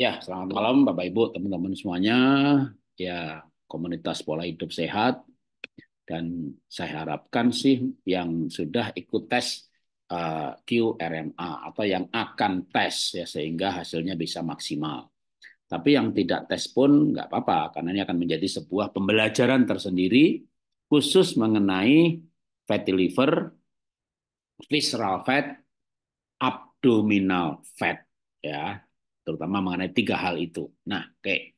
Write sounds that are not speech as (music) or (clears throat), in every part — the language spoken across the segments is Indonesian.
Ya, selamat malam Bapak Ibu, teman-teman semuanya. Ya, komunitas pola hidup sehat dan saya harapkan sih yang sudah ikut tes uh, eh, QRMA atau yang akan tes ya sehingga hasilnya bisa maksimal. Tapi yang tidak tes pun nggak apa-apa karena ini akan menjadi sebuah pembelajaran tersendiri khusus mengenai fatty liver, visceral fat, abdominal fat ya terutama mengenai tiga hal itu. Nah, oke.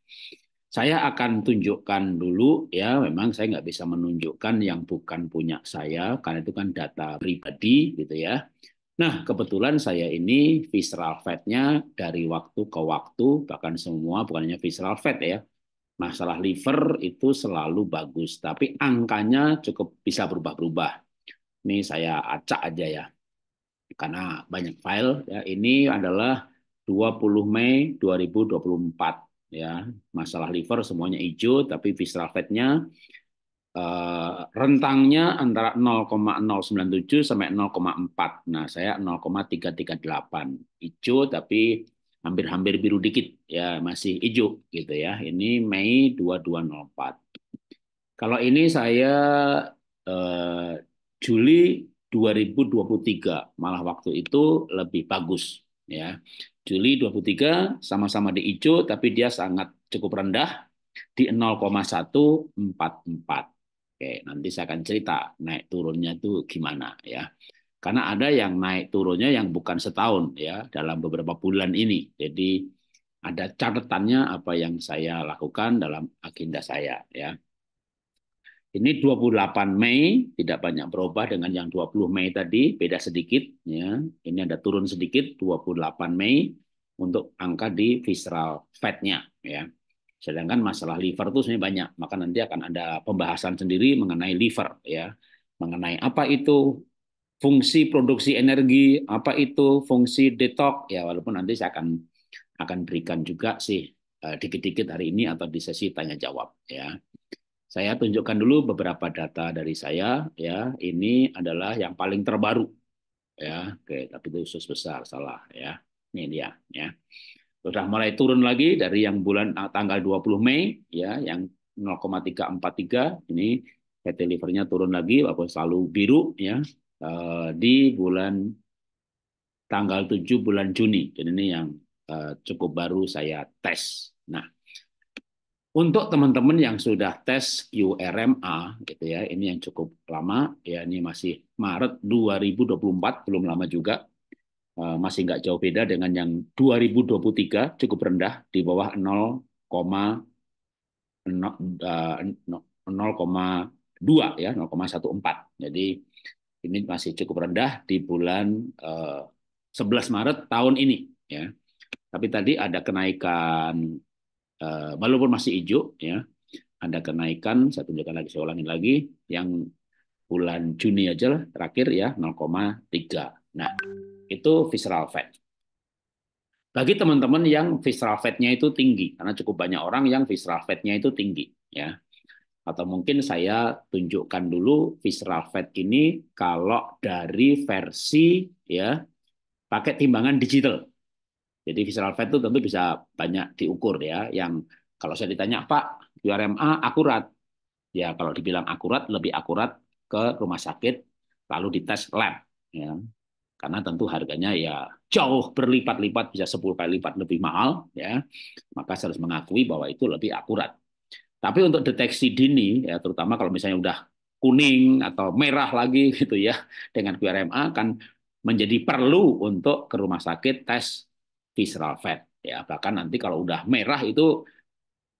Saya akan tunjukkan dulu ya, memang saya nggak bisa menunjukkan yang bukan punya saya karena itu kan data pribadi gitu ya. Nah, kebetulan saya ini visceral fatnya dari waktu ke waktu bahkan semua bukan hanya visceral fat ya. Masalah liver itu selalu bagus, tapi angkanya cukup bisa berubah-berubah. Ini saya acak aja ya. Karena banyak file ya, ini adalah 20 Mei 2024 ya. Masalah liver semuanya hijau tapi visceral fat-nya eh, rentangnya antara 0,097 sampai 0,4. Nah, saya 0,338. Hijau tapi hampir-hampir biru dikit ya, masih hijau gitu ya. Ini Mei 2204. Kalau ini saya eh, Juli 2023, malah waktu itu lebih bagus ya. Juli 23 sama-sama di hijau tapi dia sangat cukup rendah di 0,144. Oke, nanti saya akan cerita naik turunnya itu gimana ya. Karena ada yang naik turunnya yang bukan setahun ya dalam beberapa bulan ini. Jadi ada catatannya apa yang saya lakukan dalam agenda saya ya. Ini 28 Mei tidak banyak berubah dengan yang 20 Mei tadi, beda sedikit ya. Ini ada turun sedikit 28 Mei untuk angka di visceral fatnya ya. Sedangkan masalah liver itu sebenarnya banyak, maka nanti akan ada pembahasan sendiri mengenai liver ya. Mengenai apa itu fungsi produksi energi, apa itu fungsi detox ya walaupun nanti saya akan akan berikan juga sih eh, dikit-dikit hari ini atau di sesi tanya jawab ya. Saya tunjukkan dulu beberapa data dari saya ya. Ini adalah yang paling terbaru ya. Oke, tapi itu usus besar salah ya. Ini dia ya. Sudah mulai turun lagi dari yang bulan eh, tanggal 20 Mei ya yang 0,343 ini fatty livernya turun lagi walaupun selalu biru ya eh, di bulan tanggal 7 bulan Juni. Jadi ini yang eh, cukup baru saya tes. Nah, untuk teman-teman yang sudah tes URMA gitu ya, ini yang cukup lama ya ini masih Maret 2024 belum lama juga. Eh, masih nggak jauh beda dengan yang 2023 cukup rendah di bawah 0, 0,2 eh, ya 0,14. Jadi ini masih cukup rendah di bulan 11 eh, Maret tahun ini ya. Tapi tadi ada kenaikan Eh, walaupun masih hijau ya ada kenaikan saya tunjukkan lagi saya ulangin lagi yang bulan Juni aja lah terakhir ya 0,3 nah itu visceral fat bagi teman-teman yang visceral fatnya itu tinggi karena cukup banyak orang yang visceral fatnya itu tinggi ya atau mungkin saya tunjukkan dulu visceral fat ini kalau dari versi ya pakai timbangan digital jadi visceral fat itu tentu bisa banyak diukur ya. Yang kalau saya ditanya Pak URMA akurat, ya kalau dibilang akurat lebih akurat ke rumah sakit lalu dites lab, ya. karena tentu harganya ya jauh berlipat-lipat bisa 10 kali lipat lebih mahal ya. Maka saya harus mengakui bahwa itu lebih akurat. Tapi untuk deteksi dini ya terutama kalau misalnya udah kuning atau merah lagi gitu ya dengan QRMA akan menjadi perlu untuk ke rumah sakit tes visceral fat ya bahkan nanti kalau udah merah itu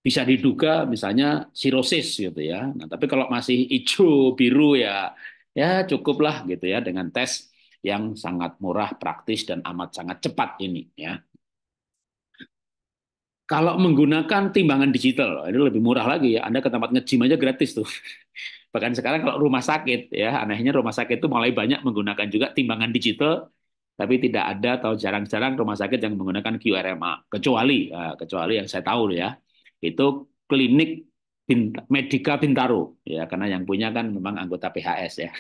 bisa diduga misalnya sirosis gitu ya nah tapi kalau masih hijau biru ya ya cukuplah gitu ya dengan tes yang sangat murah praktis dan amat sangat cepat ini ya kalau menggunakan timbangan digital ini lebih murah lagi ya Anda ke tempat ngejim aja gratis tuh (laughs) bahkan sekarang kalau rumah sakit ya anehnya rumah sakit itu mulai banyak menggunakan juga timbangan digital tapi tidak ada atau jarang-jarang rumah sakit yang menggunakan QRMA kecuali ya, kecuali yang saya tahu ya itu klinik Bint Medika Bintaro ya karena yang punya kan memang anggota PHS ya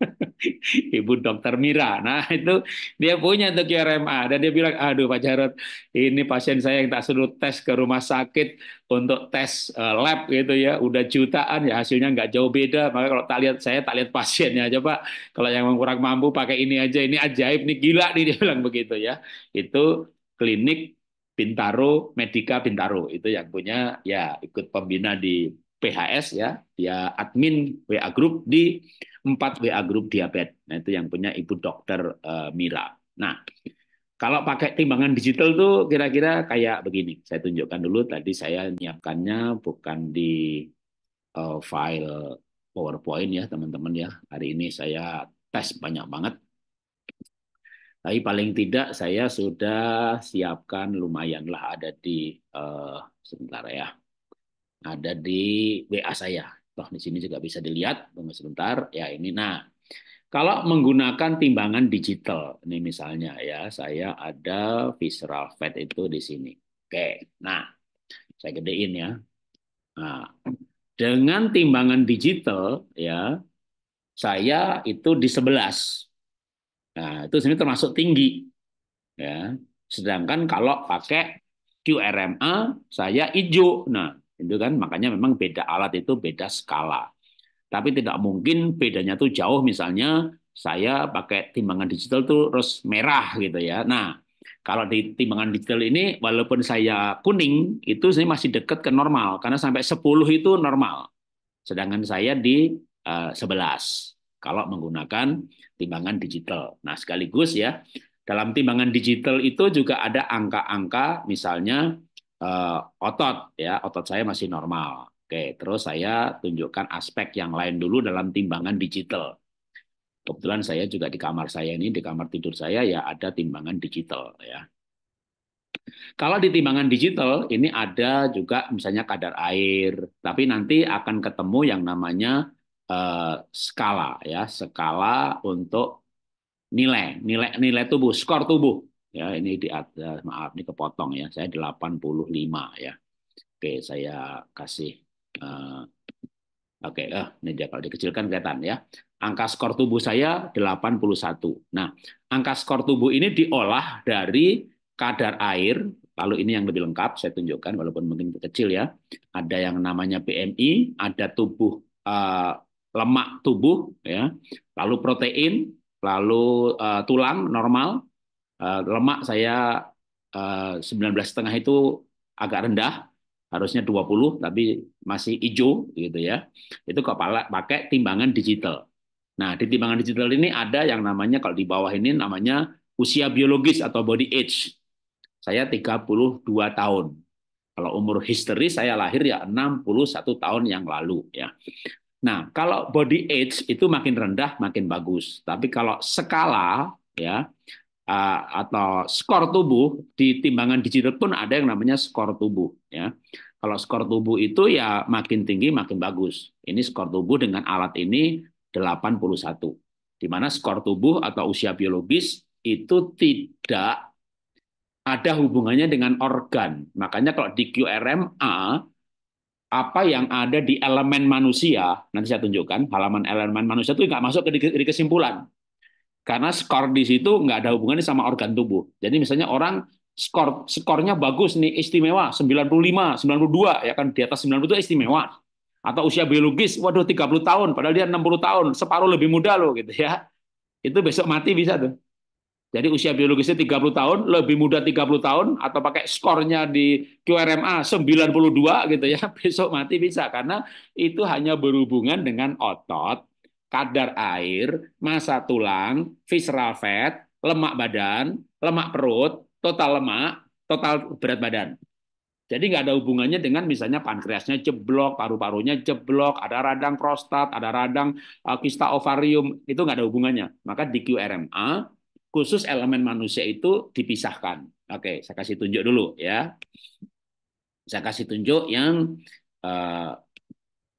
(laughs) Ibu Dokter Mira. Nah itu dia punya untuk QRMA dan dia bilang, aduh Pak Jarot, ini pasien saya yang tak suruh tes ke rumah sakit untuk tes eh, lab gitu ya, udah jutaan ya hasilnya nggak jauh beda. Maka kalau tak lihat saya tak lihat pasiennya aja Pak. Kalau yang kurang mampu pakai ini aja, ini ajaib, ini gila nih (laughs) dia bilang begitu ya. Itu klinik Bintaro Medika Bintaro itu yang punya ya ikut pembina di PHS ya, dia admin WA Group di 4 WA Group diabetes. Nah, itu yang punya Ibu Dokter eh, Mira. Nah, kalau pakai timbangan digital tuh kira-kira kayak begini. Saya tunjukkan dulu tadi saya menyiapkannya bukan di uh, file PowerPoint ya teman-teman ya. Hari ini saya tes banyak banget. Tapi paling tidak saya sudah siapkan lumayanlah ada di uh, sebentar ya ada di WA saya. Toh di sini juga bisa dilihat, tunggu sebentar. Ya ini. Nah, kalau menggunakan timbangan digital, ini misalnya ya, saya ada visceral fat itu di sini. Oke, nah saya gedein ya. Nah, dengan timbangan digital ya, saya itu di sebelas. Nah, itu sini termasuk tinggi. Ya. Sedangkan kalau pakai QRMA saya hijau. Nah, itu kan makanya memang beda alat itu beda skala. Tapi tidak mungkin bedanya tuh jauh misalnya saya pakai timbangan digital tuh terus merah gitu ya. Nah, kalau di timbangan digital ini walaupun saya kuning itu saya masih dekat ke normal karena sampai 10 itu normal. Sedangkan saya di uh, eh, 11 kalau menggunakan timbangan digital. Nah, sekaligus ya dalam timbangan digital itu juga ada angka-angka misalnya uh, otot ya otot saya masih normal oke terus saya tunjukkan aspek yang lain dulu dalam timbangan digital kebetulan saya juga di kamar saya ini di kamar tidur saya ya ada timbangan digital ya kalau di timbangan digital ini ada juga misalnya kadar air tapi nanti akan ketemu yang namanya uh, skala ya skala untuk nilai nilai nilai tubuh skor tubuh ya ini di atas maaf ini kepotong ya saya 85 ya oke saya kasih uh, oke eh, ini dia kalau dikecilkan kelihatan ya angka skor tubuh saya 81 nah angka skor tubuh ini diolah dari kadar air lalu ini yang lebih lengkap saya tunjukkan walaupun mungkin kecil ya ada yang namanya BMI ada tubuh uh, lemak tubuh ya lalu protein lalu uh, tulang normal Eh, lemak saya eh, sembilan belas setengah itu agak rendah harusnya 20 tapi masih hijau gitu ya itu kepala pakai timbangan digital nah di timbangan digital ini ada yang namanya kalau di bawah ini namanya usia biologis atau body age saya 32 tahun kalau umur history saya lahir ya 61 tahun yang lalu ya nah kalau body age itu makin rendah makin bagus tapi kalau skala ya Eh, atau skor tubuh di timbangan digital pun ada yang namanya skor tubuh ya. Kalau skor tubuh itu ya makin tinggi makin bagus. Ini skor tubuh dengan alat ini 81. Di mana skor tubuh atau usia biologis itu tidak ada hubungannya dengan organ. Makanya kalau di QRMA apa yang ada di elemen manusia, nanti saya tunjukkan halaman elemen manusia itu nggak masuk ke kesimpulan. Karena skor di situ nggak ada hubungannya sama organ tubuh. Jadi misalnya orang skor skornya bagus nih istimewa 95, 92 ya kan di atas 90 itu istimewa. Atau usia biologis, waduh 30 tahun padahal dia 60 tahun, separuh lebih muda loh gitu ya. Itu besok mati bisa tuh. Jadi usia biologisnya 30 tahun, lebih muda 30 tahun, atau pakai skornya di QRMA 92 gitu ya, (laughs) besok mati bisa. Karena itu hanya berhubungan dengan otot kadar air, masa tulang, visceral fat, lemak badan, lemak perut, total lemak, total berat badan. Jadi nggak ada hubungannya dengan misalnya pankreasnya jeblok, paru-parunya jeblok, ada radang prostat, ada radang eh, kista ovarium, itu nggak ada hubungannya. Maka di QRMA khusus elemen manusia itu dipisahkan. Oke, saya kasih tunjuk dulu ya. Saya kasih tunjuk yang uh,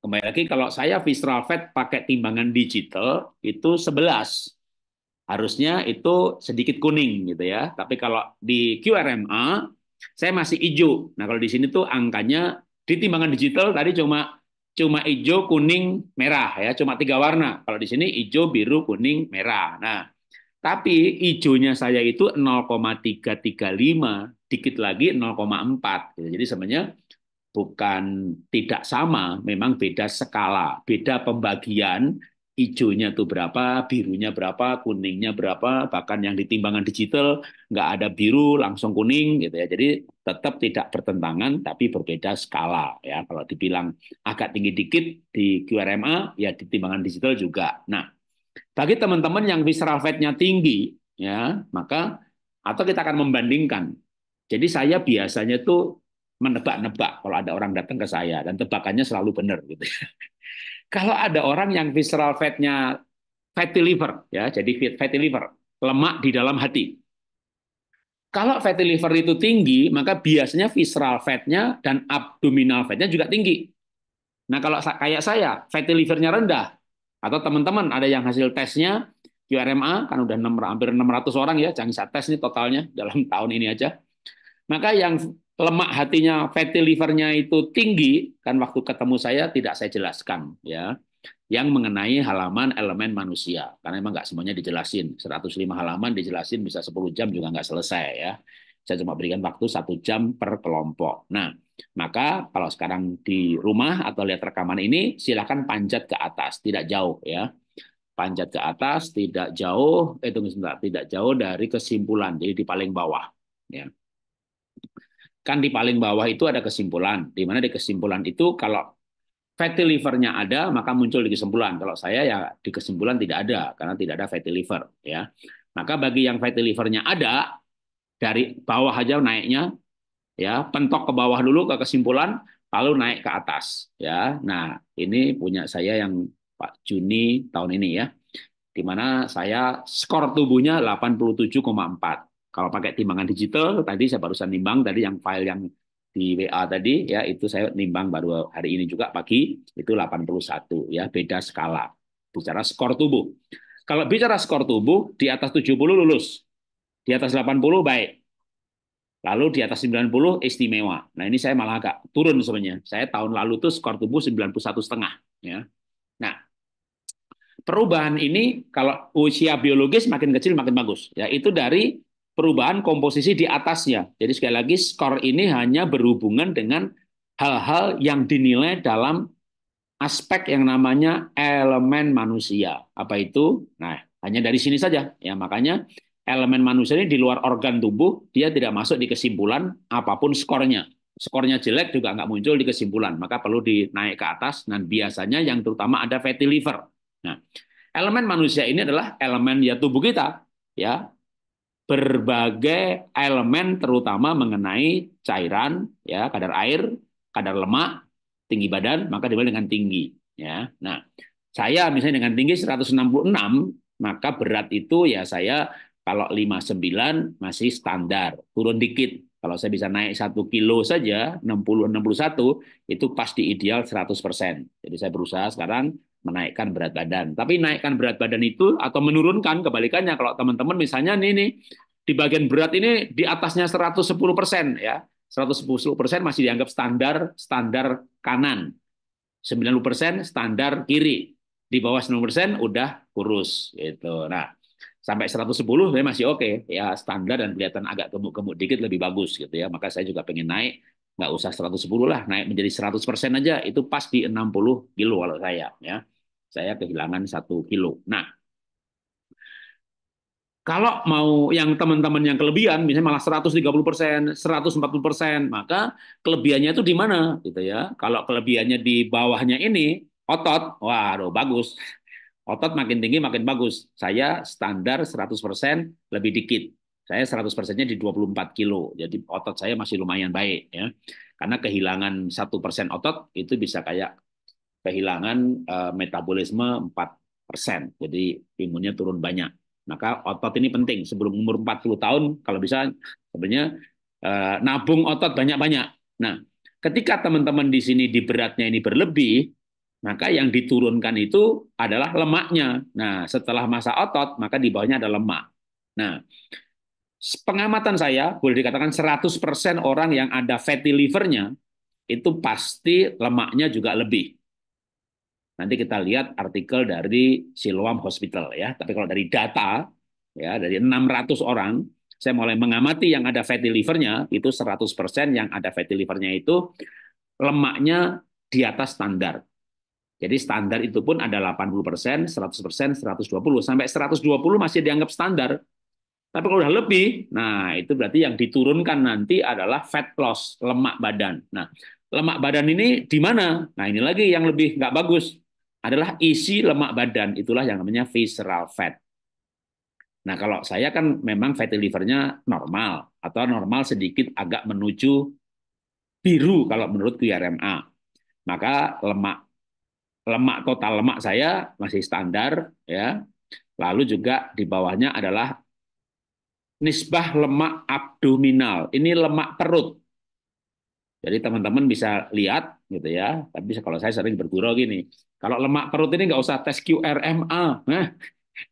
Kembali lagi kalau saya visceral fat pakai timbangan digital itu 11. Harusnya itu sedikit kuning gitu ya. Tapi kalau di QRMA saya masih hijau. Nah, kalau di sini tuh angkanya di timbangan digital tadi cuma cuma hijau, kuning, merah ya, cuma tiga warna. Kalau di sini hijau, biru, kuning, merah. Nah, tapi hijaunya saya itu 0,335, dikit lagi 0,4. Jadi sebenarnya bukan tidak sama, memang beda skala, beda pembagian, hijaunya tuh berapa, birunya berapa, kuningnya berapa, bahkan yang ditimbangan digital nggak ada biru langsung kuning gitu ya. Jadi tetap tidak bertentangan tapi berbeda skala ya. Kalau dibilang agak tinggi dikit di QRMA ya ditimbangan digital juga. Nah, bagi teman-teman yang visceral fatnya tinggi ya, maka atau kita akan membandingkan. Jadi saya biasanya tuh menebak-nebak kalau ada orang datang ke saya dan tebakannya selalu benar gitu. (laughs) kalau ada orang yang visceral fatnya fatty liver ya, jadi fatty liver, lemak di dalam hati. Kalau fatty liver itu tinggi, maka biasanya visceral fatnya dan abdominal fatnya juga tinggi. Nah kalau kayak saya, fatty livernya rendah, atau teman-teman ada yang hasil tesnya QRMA kan udah hampir 600 orang ya jangan saya tes nih totalnya dalam tahun ini aja. Maka yang lemak hatinya, fatty livernya itu tinggi, kan waktu ketemu saya tidak saya jelaskan ya. Yang mengenai halaman elemen manusia. Karena emang nggak semuanya dijelasin. 105 halaman dijelasin bisa 10 jam juga nggak selesai ya. Saya cuma berikan waktu satu jam per kelompok. Nah, maka kalau sekarang di rumah atau lihat rekaman ini, silakan panjat ke atas, tidak jauh ya panjat ke atas tidak jauh eh tunggu tidak jauh dari kesimpulan jadi di paling bawah ya kan di paling bawah itu ada kesimpulan. Di mana di kesimpulan itu kalau fatty livernya ada maka muncul di kesimpulan. Kalau saya ya di kesimpulan tidak ada karena tidak ada fatty liver ya. Maka bagi yang fatty livernya ada dari bawah aja naiknya ya, pentok ke bawah dulu ke kesimpulan lalu naik ke atas ya. Nah, ini punya saya yang Pak Juni tahun ini ya. Di mana saya skor tubuhnya 87,4 kalau pakai timbangan digital, tadi saya barusan nimbang tadi yang file yang di WA tadi ya itu saya nimbang baru hari ini juga pagi itu 81 ya beda skala bicara skor tubuh. Kalau bicara skor tubuh di atas 70 lulus. Di atas 80 baik. Lalu di atas 90 istimewa. Nah, ini saya malah agak turun sebenarnya. Saya tahun lalu tuh skor tubuh 91 setengah ya. Nah, perubahan ini kalau usia biologis makin kecil makin bagus ya. Itu dari perubahan komposisi di atasnya. Jadi sekali lagi skor ini hanya berhubungan dengan hal-hal yang dinilai dalam aspek yang namanya elemen manusia. Apa itu? Nah, hanya dari sini saja. Ya, makanya elemen manusia ini di luar organ tubuh, dia tidak masuk di kesimpulan apapun skornya. Skornya jelek juga nggak muncul di kesimpulan, maka perlu dinaik ke atas. Dan biasanya yang terutama ada fatty liver. Nah, elemen manusia ini adalah elemen ya tubuh kita, ya berbagai elemen terutama mengenai cairan ya kadar air kadar lemak tinggi badan maka dibalik dengan tinggi ya nah saya misalnya dengan tinggi 166 maka berat itu ya saya kalau 59 masih standar turun dikit kalau saya bisa naik satu kilo saja 60 61 itu pasti ideal 100 jadi saya berusaha sekarang menaikkan berat badan. Tapi naikkan berat badan itu atau menurunkan kebalikannya kalau teman-teman misalnya nih nih di bagian berat ini di atasnya 110% ya. 110% masih dianggap standar standar kanan. 90% standar kiri. Di bawah 90% udah kurus gitu. Nah, sampai 110 masih oke okay. ya standar dan kelihatan agak gemuk-gemuk dikit lebih bagus gitu ya maka saya juga pengen naik nggak usah 110 lah, naik menjadi 100 persen aja, itu pas di 60 kilo kalau saya. ya Saya kehilangan satu kilo. Nah, kalau mau yang teman-teman yang kelebihan, misalnya malah 130 persen, 140 persen, maka kelebihannya itu di mana, gitu ya? Kalau kelebihannya di bawahnya ini otot, waduh bagus. Otot makin tinggi makin bagus. Saya standar 100 persen lebih dikit saya 100 persennya di 24 kilo. Jadi otot saya masih lumayan baik ya. Karena kehilangan satu persen otot itu bisa kayak kehilangan eh, metabolisme 4 persen. Jadi imunnya turun banyak. Maka otot ini penting. Sebelum umur 40 tahun kalau bisa sebenarnya eh, nabung otot banyak-banyak. Nah, ketika teman-teman di sini di beratnya ini berlebih, maka yang diturunkan itu adalah lemaknya. Nah, setelah masa otot, maka di bawahnya ada lemak. Nah, pengamatan saya boleh dikatakan 100% orang yang ada fatty livernya itu pasti lemaknya juga lebih. Nanti kita lihat artikel dari Siloam Hospital ya. Tapi kalau dari data ya dari 600 orang saya mulai mengamati yang ada fatty livernya itu 100% yang ada fatty livernya itu lemaknya di atas standar. Jadi standar itu pun ada 80%, 100%, 120 sampai 120 masih dianggap standar tapi kalau udah lebih, nah itu berarti yang diturunkan nanti adalah fat loss, lemak badan. Nah, lemak badan ini di mana? Nah, ini lagi yang lebih nggak bagus adalah isi lemak badan, itulah yang namanya visceral fat. Nah, kalau saya kan memang fatty livernya normal atau normal sedikit agak menuju biru kalau menurut QRMA. Maka lemak lemak total lemak saya masih standar ya. Lalu juga di bawahnya adalah nisbah lemak abdominal. Ini lemak perut. Jadi teman-teman bisa lihat gitu ya. Tapi kalau saya sering bergurau gini, kalau lemak perut ini nggak usah tes QRMA, nah,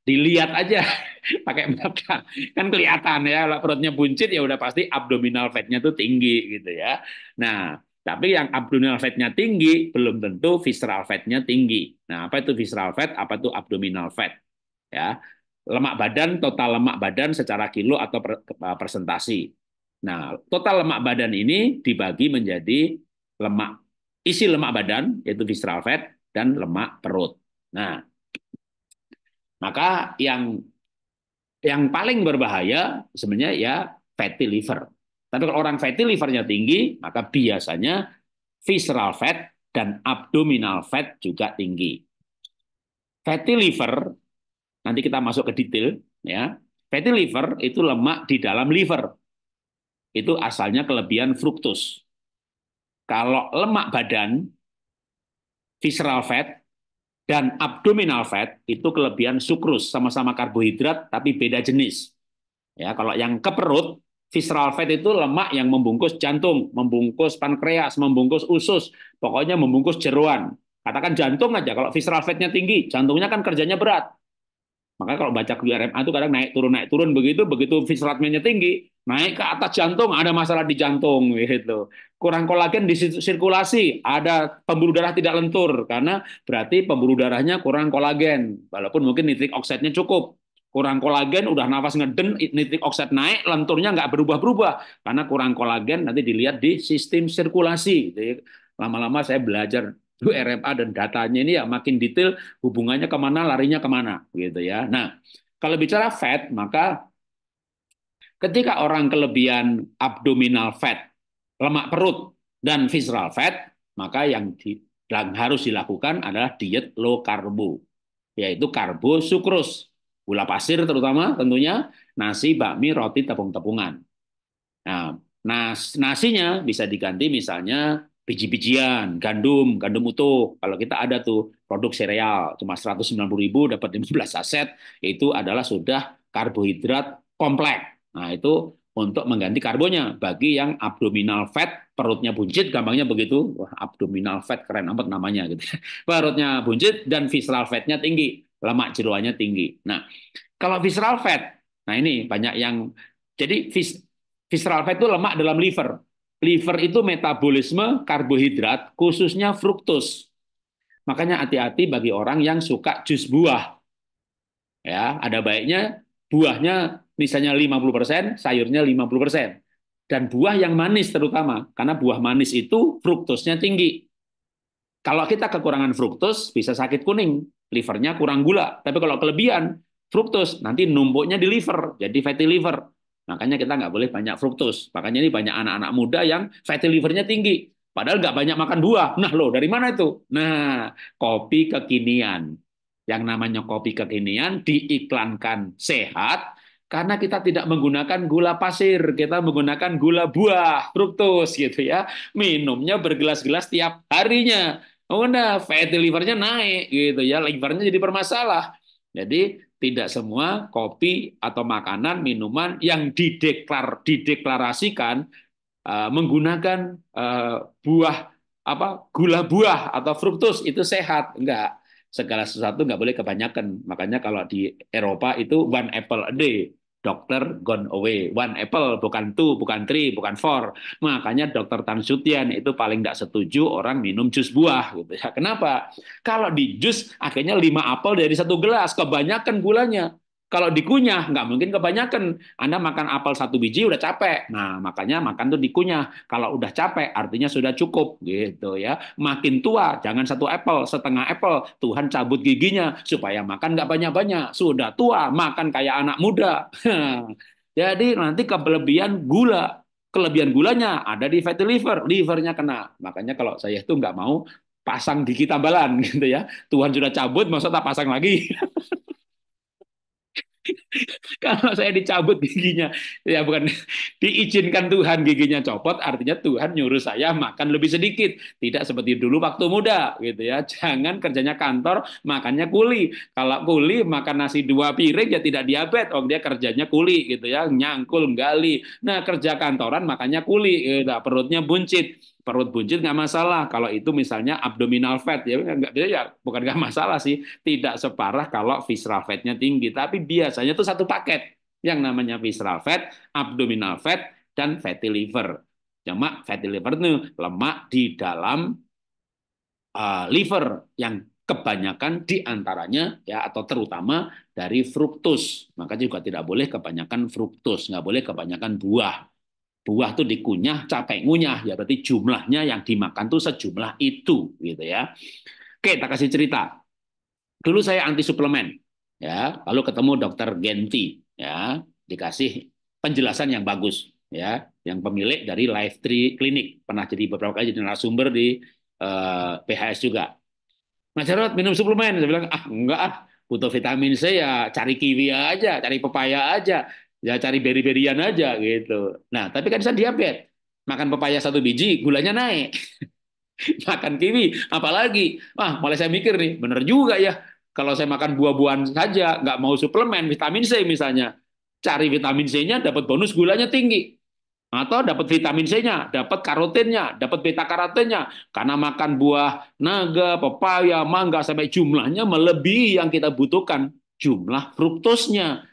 dilihat aja (laughs) pakai mata kan kelihatan ya. Kalau perutnya buncit ya udah pasti abdominal fatnya tuh tinggi gitu ya. Nah tapi yang abdominal fatnya tinggi belum tentu visceral fatnya tinggi. Nah apa itu visceral fat? Apa itu abdominal fat? Ya lemak badan, total lemak badan secara kilo atau eh, presentasi. Nah, total lemak badan ini dibagi menjadi lemak isi lemak badan yaitu visceral fat dan lemak perut. Nah, maka yang yang paling berbahaya sebenarnya ya fatty liver. Tapi kalau orang fatty livernya tinggi, maka biasanya visceral fat dan abdominal fat juga tinggi. Fatty liver Nanti kita masuk ke detail ya. Fatty liver itu lemak di dalam liver. Itu asalnya kelebihan fruktus. Kalau lemak badan visceral fat dan abdominal fat itu kelebihan sukrus, sama-sama karbohidrat tapi beda jenis. Ya, kalau yang ke perut visceral fat itu lemak yang membungkus jantung, membungkus pankreas, membungkus usus, pokoknya membungkus jeruan. Katakan jantung aja, kalau visceral fatnya tinggi, jantungnya kan kerjanya berat. Maka kalau baca QRMA itu kadang naik turun naik turun begitu begitu fitratnya tinggi naik ke atas jantung ada masalah di jantung (laughs) gitu. Kurang kolagen di sirkulasi ada pembuluh darah tidak lentur karena berarti pembuluh darahnya kurang kolagen. Walaupun mungkin nitrik oksidnya cukup kurang kolagen udah nafas ngeden nitrik oksid naik lenturnya nggak berubah-berubah karena kurang kolagen nanti dilihat di sistem sirkulasi. Gitu ya. Lama-lama saya belajar Lu RMA dan datanya ini ya makin detail hubungannya kemana, larinya kemana, gitu ya. Nah, kalau bicara fat, maka ketika orang kelebihan abdominal fat, lemak perut, dan visceral fat, maka yang, di, yang harus dilakukan adalah diet low karbo, yaitu karbo sukrus, gula pasir terutama tentunya, nasi, bakmi, roti, tepung-tepungan. Nah, nas nasinya bisa diganti misalnya biji-bijian, gandum, gandum utuh. Kalau kita ada tuh produk sereal, cuma 190.000 dapat 15 aset, itu adalah sudah karbohidrat kompleks. Nah itu untuk mengganti karbonnya. Bagi yang abdominal fat, perutnya buncit, gampangnya begitu. Wah, abdominal fat keren amat namanya. gitu. (laughs) Perutnya buncit dan visceral fatnya tinggi. Lemak jeruannya tinggi. Nah, kalau visceral fat, nah ini banyak yang... Jadi vis, visceral fat itu lemak dalam liver. Liver itu metabolisme karbohidrat, khususnya fruktus. Makanya hati-hati bagi orang yang suka jus buah. Ya, ada baiknya buahnya misalnya 50%, sayurnya 50%. Dan buah yang manis terutama, karena buah manis itu fruktusnya tinggi. Kalau kita kekurangan fruktus, bisa sakit kuning, livernya kurang gula. Tapi kalau kelebihan, fruktus nanti numpuknya di liver, jadi fatty liver. Makanya kita nggak boleh banyak fruktus. Makanya ini banyak anak-anak muda yang fatty livernya tinggi. Padahal nggak banyak makan buah. Nah loh, dari mana itu? Nah, kopi kekinian. Yang namanya kopi kekinian diiklankan sehat, karena kita tidak menggunakan gula pasir, kita menggunakan gula buah, fruktus gitu ya. Minumnya bergelas-gelas tiap harinya. Oh, nah, fatty livernya naik gitu ya, livernya jadi bermasalah. Jadi tidak semua kopi atau makanan minuman yang dideklar dideklarasikan uh, menggunakan uh, buah apa gula buah atau fruktus itu sehat enggak segala sesuatu nggak boleh kebanyakan makanya kalau di Eropa itu one apple a day Dokter gone away. One apple, bukan two, bukan three, bukan four. Makanya dokter Tan Sutian itu paling tidak setuju orang minum jus buah. Gitu ya. Kenapa? Kalau di jus akhirnya lima apel dari satu gelas, kebanyakan gulanya. Kalau dikunyah, nggak mungkin kebanyakan. Anda makan apel satu biji udah capek. Nah, makanya makan tuh dikunyah. Kalau udah capek, artinya sudah cukup gitu ya. Makin tua, jangan satu apel, setengah apel. Tuhan cabut giginya supaya makan nggak banyak-banyak. Sudah tua, makan kayak anak muda. (laughs) Jadi nanti kelebihan gula. Kelebihan gulanya ada di fatty liver. Livernya kena. Makanya kalau saya itu nggak mau pasang gigi tambalan (laughs) gitu ya. Tuhan sudah cabut, masa tak pasang lagi. (laughs) (laughs) Kalau saya dicabut giginya, ya bukan diizinkan Tuhan giginya copot, artinya Tuhan nyuruh saya makan lebih sedikit. Tidak seperti dulu waktu muda, gitu ya. (laughs) Jangan kerjanya kantor, makannya kuli. Kalau kuli makan nasi dua piring ya tidak diabet, oh dia kerjanya kuli, gitu ya, nyangkul gali. Nah kerja kantoran makannya kuli, gitu. perutnya buncit perut buncit nggak masalah kalau itu misalnya abdominal fat ya kan? nggak ya bukan nggak masalah sih tidak separah kalau visceral fatnya tinggi tapi biasanya itu satu paket yang namanya visceral fat abdominal fat dan fatty liver cuma fatty liver itu lemak di dalam uh, liver yang kebanyakan diantaranya ya atau terutama dari fruktus maka juga tidak boleh kebanyakan fruktus nggak boleh kebanyakan buah buah tuh dikunyah capek ngunyah ya berarti jumlahnya yang dimakan tuh sejumlah itu gitu ya oke tak kasih cerita dulu saya anti suplemen ya lalu ketemu dokter Genti ya dikasih penjelasan yang bagus ya yang pemilik dari Life Tree Clinic pernah jadi beberapa kali jadi narasumber di eh, PHS juga Mas Jarod minum suplemen saya bilang ah enggak ah butuh vitamin C ya cari kiwi aja cari pepaya aja ya cari beri-berian aja gitu. Nah, tapi kan bisa diabetes. Makan pepaya satu biji, gulanya naik. (laughs) makan kiwi, apalagi. Wah, mulai saya mikir nih, bener juga ya. Kalau saya makan buah-buahan saja, nggak mau suplemen, vitamin C misalnya. Cari vitamin C-nya, dapat bonus gulanya tinggi. Atau dapat vitamin C-nya, dapat karotennya dapat beta karotennya Karena makan buah naga, pepaya, mangga, sampai jumlahnya melebihi yang kita butuhkan. Jumlah fruktosnya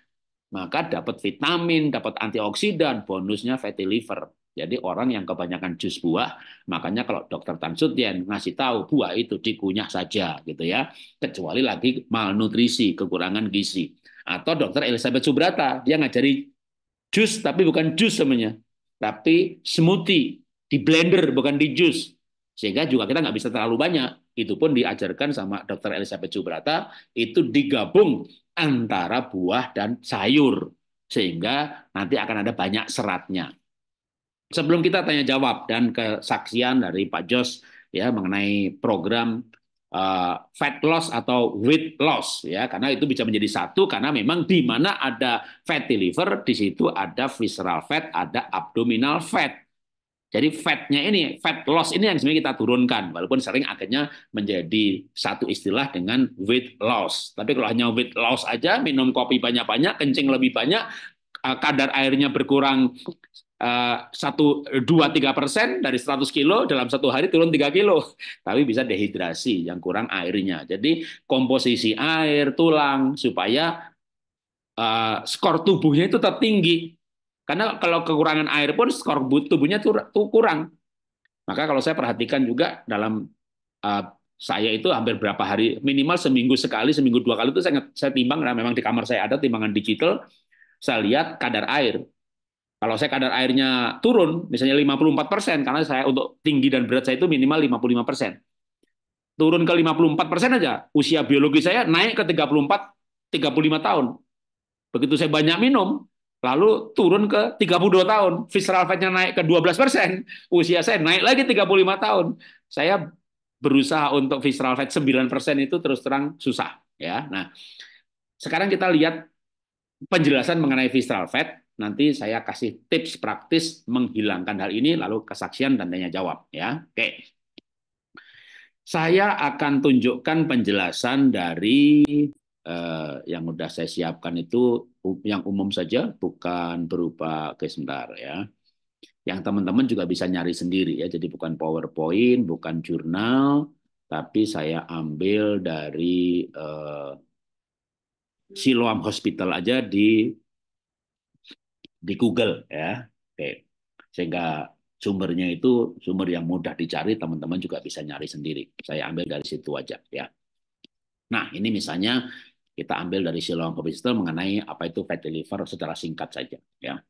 maka dapat vitamin, dapat antioksidan, bonusnya fatty liver. Jadi orang yang kebanyakan jus buah, makanya kalau dokter Tan Sutien ngasih tahu buah itu dikunyah saja gitu ya, kecuali lagi malnutrisi, kekurangan gizi. Atau dokter Elizabeth Subrata, dia ngajari jus tapi bukan jus semuanya, tapi smoothie di blender bukan di jus. Sehingga juga kita nggak bisa terlalu banyak. Itu pun diajarkan sama dokter Elizabeth Subrata, itu digabung antara buah dan sayur sehingga nanti akan ada banyak seratnya. Sebelum kita tanya jawab dan kesaksian dari Pak Jos ya mengenai program uh, fat loss atau weight loss ya karena itu bisa menjadi satu karena memang di mana ada fatty liver di situ ada visceral fat, ada abdominal fat. Jadi fatnya ini, fat loss ini yang sebenarnya kita turunkan, walaupun sering akhirnya menjadi satu istilah dengan weight loss. Tapi kalau hanya weight loss aja, minum kopi banyak-banyak, kencing lebih banyak, eh, kadar airnya berkurang eh, satu dua tiga persen dari 100 kilo dalam satu hari turun 3 kilo (laughs) tapi bisa dehidrasi yang kurang airnya jadi komposisi air tulang supaya uh, skor tubuhnya itu tertinggi. Karena kalau kekurangan air pun skor tubuhnya tuh, kurang. Maka kalau saya perhatikan juga dalam uh, saya itu hampir berapa hari minimal seminggu sekali, seminggu dua kali itu saya saya timbang karena memang di kamar saya ada timbangan digital. Saya lihat kadar air. Kalau saya kadar airnya turun, misalnya 54% karena saya untuk tinggi dan berat saya itu minimal 55%. Turun ke 54% aja, usia biologi saya naik ke 34 35 tahun. Begitu saya banyak minum, Lalu turun ke 32 tahun, visceral fatnya naik ke 12 persen, usia saya naik lagi 35 tahun. Saya berusaha untuk visceral fat 9 persen itu terus terang susah. ya. Nah, sekarang kita lihat penjelasan mengenai visceral fat. Nanti saya kasih tips praktis menghilangkan hal ini, lalu kesaksian dan tanya jawab. Ya, oke. Saya akan tunjukkan penjelasan dari eh, yang sudah saya siapkan itu yang umum saja bukan berupa oke sebentar ya yang teman-teman juga bisa nyari sendiri ya jadi bukan powerpoint bukan jurnal tapi saya ambil dari eh, Siloam Hospital aja di di Google ya oke sehingga sumbernya itu sumber yang mudah dicari teman-teman juga bisa nyari sendiri saya ambil dari situ aja ya nah ini misalnya kita ambil dari Siloam Pebistel mengenai apa itu fatty liver secara singkat saja ya.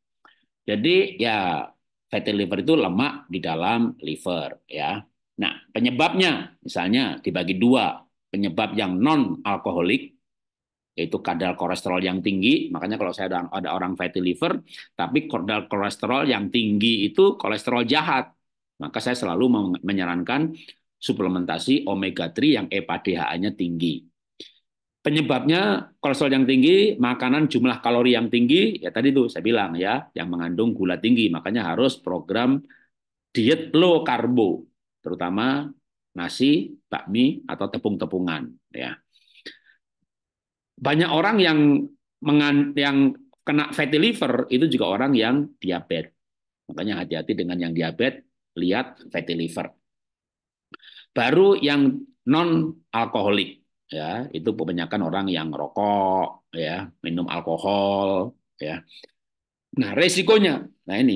Jadi ya fatty liver itu lemak di dalam liver ya. Nah, penyebabnya misalnya dibagi dua, penyebab yang non alkoholik yaitu kadar kolesterol yang tinggi. Makanya kalau saya ada, ada orang fatty liver, tapi kadar kolesterol yang tinggi itu kolesterol jahat. Maka saya selalu menyarankan suplementasi omega 3 yang EPA DHA-nya tinggi. Penyebabnya kolesterol yang tinggi, makanan jumlah kalori yang tinggi, ya tadi tuh saya bilang ya, yang mengandung gula tinggi, makanya harus program diet low karbo, terutama nasi, bakmi atau tepung-tepungan ya. Banyak orang yang mengan yang kena fatty liver itu juga orang yang diabetes. Makanya hati-hati dengan yang diabetes, lihat fatty liver. Baru yang non alkoholik ya itu kebanyakan orang yang rokok ya minum alkohol ya nah resikonya nah ini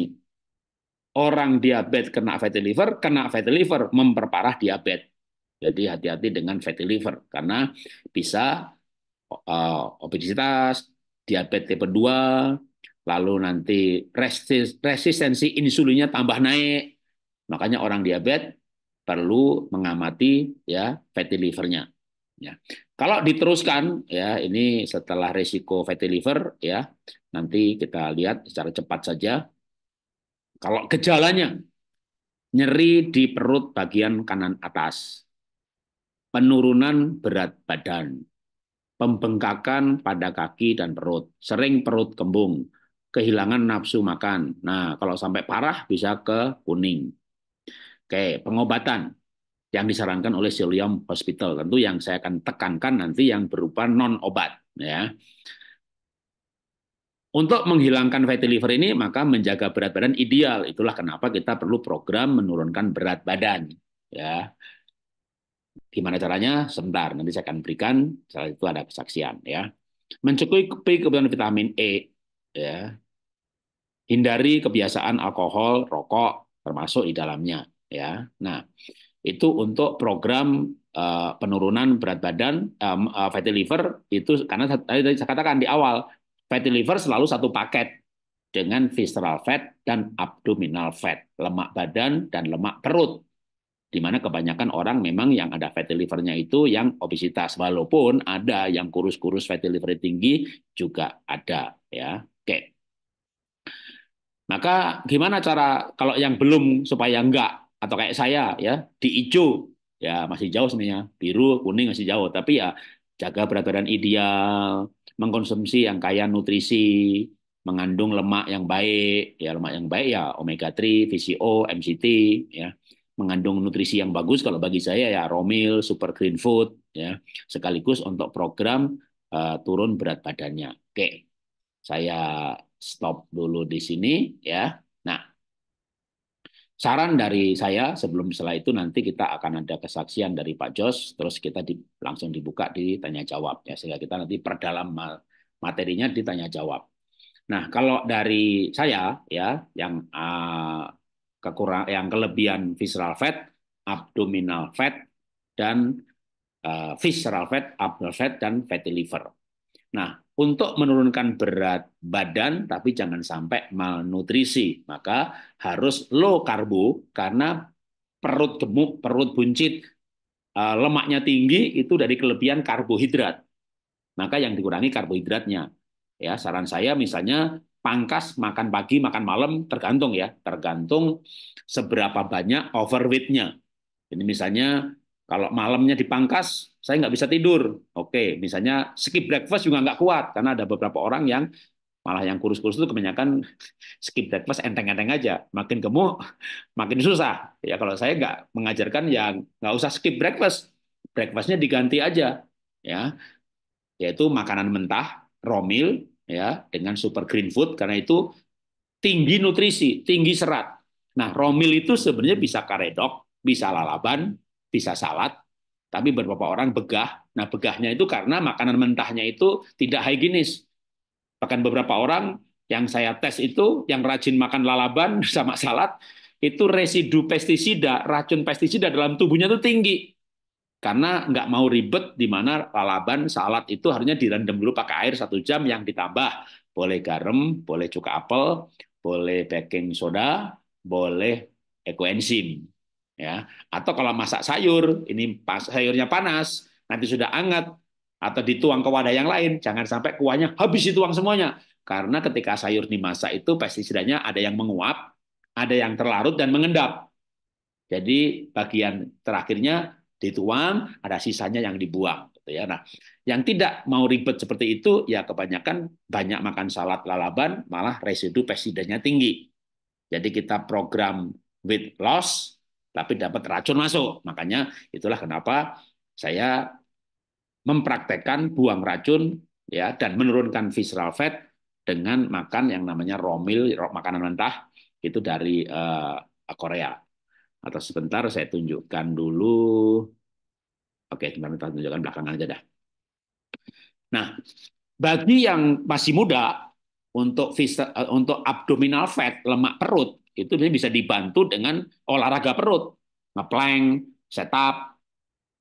orang diabetes kena fatty liver kena fatty liver memperparah diabetes jadi hati-hati dengan fatty liver karena bisa uh, obesitas diabetes tipe 2 lalu nanti resistensi insulinnya tambah naik makanya orang diabetes perlu mengamati ya fatty livernya Ya. Kalau diteruskan ya ini setelah risiko fatty liver ya nanti kita lihat secara cepat saja. Kalau gejalanya nyeri di perut bagian kanan atas, penurunan berat badan, pembengkakan pada kaki dan perut, sering perut kembung, kehilangan nafsu makan. Nah, kalau sampai parah bisa ke kuning. Oke, pengobatan yang disarankan oleh Siloam Hospital. Tentu yang saya akan tekankan nanti yang berupa non obat ya. Untuk menghilangkan fatty liver ini maka menjaga berat badan ideal. Itulah kenapa kita perlu program menurunkan berat badan ya. Gimana caranya? Sebentar nanti saya akan berikan setelah itu ada kesaksian ya. Mencukupi kebutuhan vitamin E ya. Hindari kebiasaan alkohol, rokok termasuk di dalamnya ya. Nah, itu untuk program eh, penurunan berat badan eh, fatty liver itu karena tadi saya katakan di awal fatty liver selalu satu paket dengan visceral fat dan abdominal fat, lemak badan dan lemak perut. Di mana kebanyakan orang memang yang ada fatty livernya itu yang obesitas, walaupun ada yang kurus-kurus fatty liver tinggi juga ada ya. Oke. Maka gimana cara kalau yang belum supaya enggak atau kayak saya ya di hijau ya masih jauh sebenarnya biru kuning masih jauh tapi ya jaga berat badan ideal mengkonsumsi yang kaya nutrisi mengandung lemak yang baik ya lemak yang baik ya omega 3 VCO MCT ya mengandung nutrisi yang bagus kalau bagi saya ya Romil Super Green Food ya sekaligus untuk program uh, turun berat badannya oke saya stop dulu di sini ya saran dari saya sebelum setelah itu nanti kita akan ada kesaksian dari Pak Jos, terus kita di, langsung dibuka di tanya jawab ya sehingga kita nanti perdalam materinya di tanya jawab. Nah kalau dari saya ya yang uh, kekurang yang kelebihan visceral fat, abdominal fat dan uh, visceral fat, abdominal fat dan fatty liver. Nah, untuk menurunkan berat badan tapi jangan sampai malnutrisi. Maka harus low karbo karena perut gemuk, perut buncit, e, lemaknya tinggi itu dari kelebihan karbohidrat. Maka yang dikurangi karbohidratnya. Ya, saran saya misalnya pangkas makan pagi, makan malam tergantung ya, tergantung seberapa banyak overweightnya. Ini misalnya kalau malamnya dipangkas, saya nggak bisa tidur. Oke, misalnya skip breakfast juga nggak kuat karena ada beberapa orang yang malah yang kurus-kurus itu kebanyakan (laughs) skip breakfast enteng-enteng aja makin gemuk (laughs) makin susah ya kalau saya nggak mengajarkan ya nggak usah skip breakfast breakfastnya diganti aja ya yaitu makanan mentah romil, ya dengan super green food karena itu tinggi nutrisi tinggi serat nah romil itu sebenarnya bisa karedok bisa lalaban bisa salad, tapi beberapa orang begah. Nah, begahnya itu karena makanan mentahnya itu tidak higienis. Bahkan beberapa orang yang saya tes itu yang rajin makan lalaban (laughs) sama salad itu residu pestisida, racun pestisida dalam tubuhnya itu tinggi. Karena nggak mau ribet di mana lalaban, salad itu harusnya direndam dulu pakai air satu jam yang ditambah. Boleh garam, boleh cuka apel, boleh baking soda, boleh ekoenzim ya atau kalau masak sayur ini pas sayurnya panas nanti sudah hangat atau dituang ke wadah yang lain jangan sampai kuahnya habis dituang semuanya karena ketika sayur dimasak itu pestisidanya ada yang menguap ada yang terlarut dan mengendap jadi bagian terakhirnya dituang ada sisanya yang dibuang gitu ya nah yang tidak mau ribet seperti itu ya kebanyakan banyak makan salad lalaban malah residu pestisidanya tinggi jadi kita program weight loss tapi dapat racun masuk. Makanya itulah kenapa saya mempraktekkan buang racun ya dan menurunkan visceral fat dengan makan yang namanya romil makanan mentah itu dari uh, Korea. Atau sebentar saya tunjukkan dulu. Oke, sebentar kita tunjukkan belakangan aja dah. Nah, bagi yang masih muda untuk visa, eh, untuk abdominal fat, lemak perut itu bisa dibantu dengan olahraga perut, ngeplank, setup,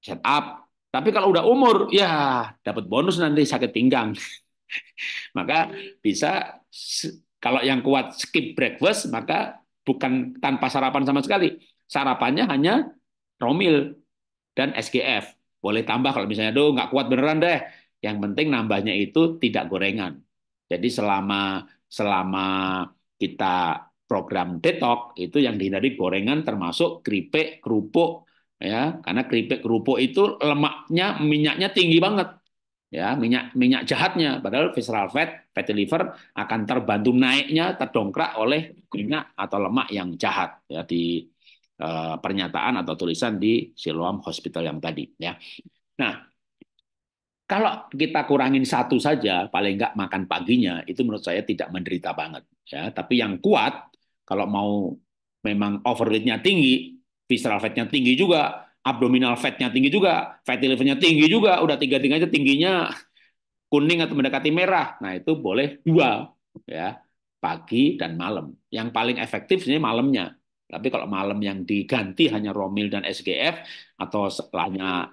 setup. Tapi kalau udah umur, ya dapat bonus nanti sakit pinggang. (laughs) maka bisa kalau yang kuat skip breakfast, maka bukan tanpa sarapan sama sekali. Sarapannya hanya romil dan SGF. Boleh tambah kalau misalnya, do nggak kuat beneran deh. Yang penting nambahnya itu tidak gorengan. Jadi selama selama kita program detox itu yang dihindari gorengan termasuk keripik kerupuk ya karena keripik kerupuk itu lemaknya minyaknya tinggi banget ya minyak minyak jahatnya padahal visceral fat fatty liver akan terbantu naiknya terdongkrak oleh minyak atau lemak yang jahat ya di eh, pernyataan atau tulisan di Siloam Hospital yang tadi ya nah kalau kita kurangin satu saja paling nggak makan paginya itu menurut saya tidak menderita banget ya tapi yang kuat kalau mau memang overweight-nya tinggi, visceral fat-nya tinggi juga, abdominal fat-nya tinggi juga, fatty liver-nya tinggi juga, udah tiga aja tingginya (laughs) kuning atau mendekati merah. Nah itu boleh dua ya pagi dan malam. Yang paling efektif sebenarnya malamnya. Tapi kalau malam yang diganti hanya romil dan SGF atau setelahnya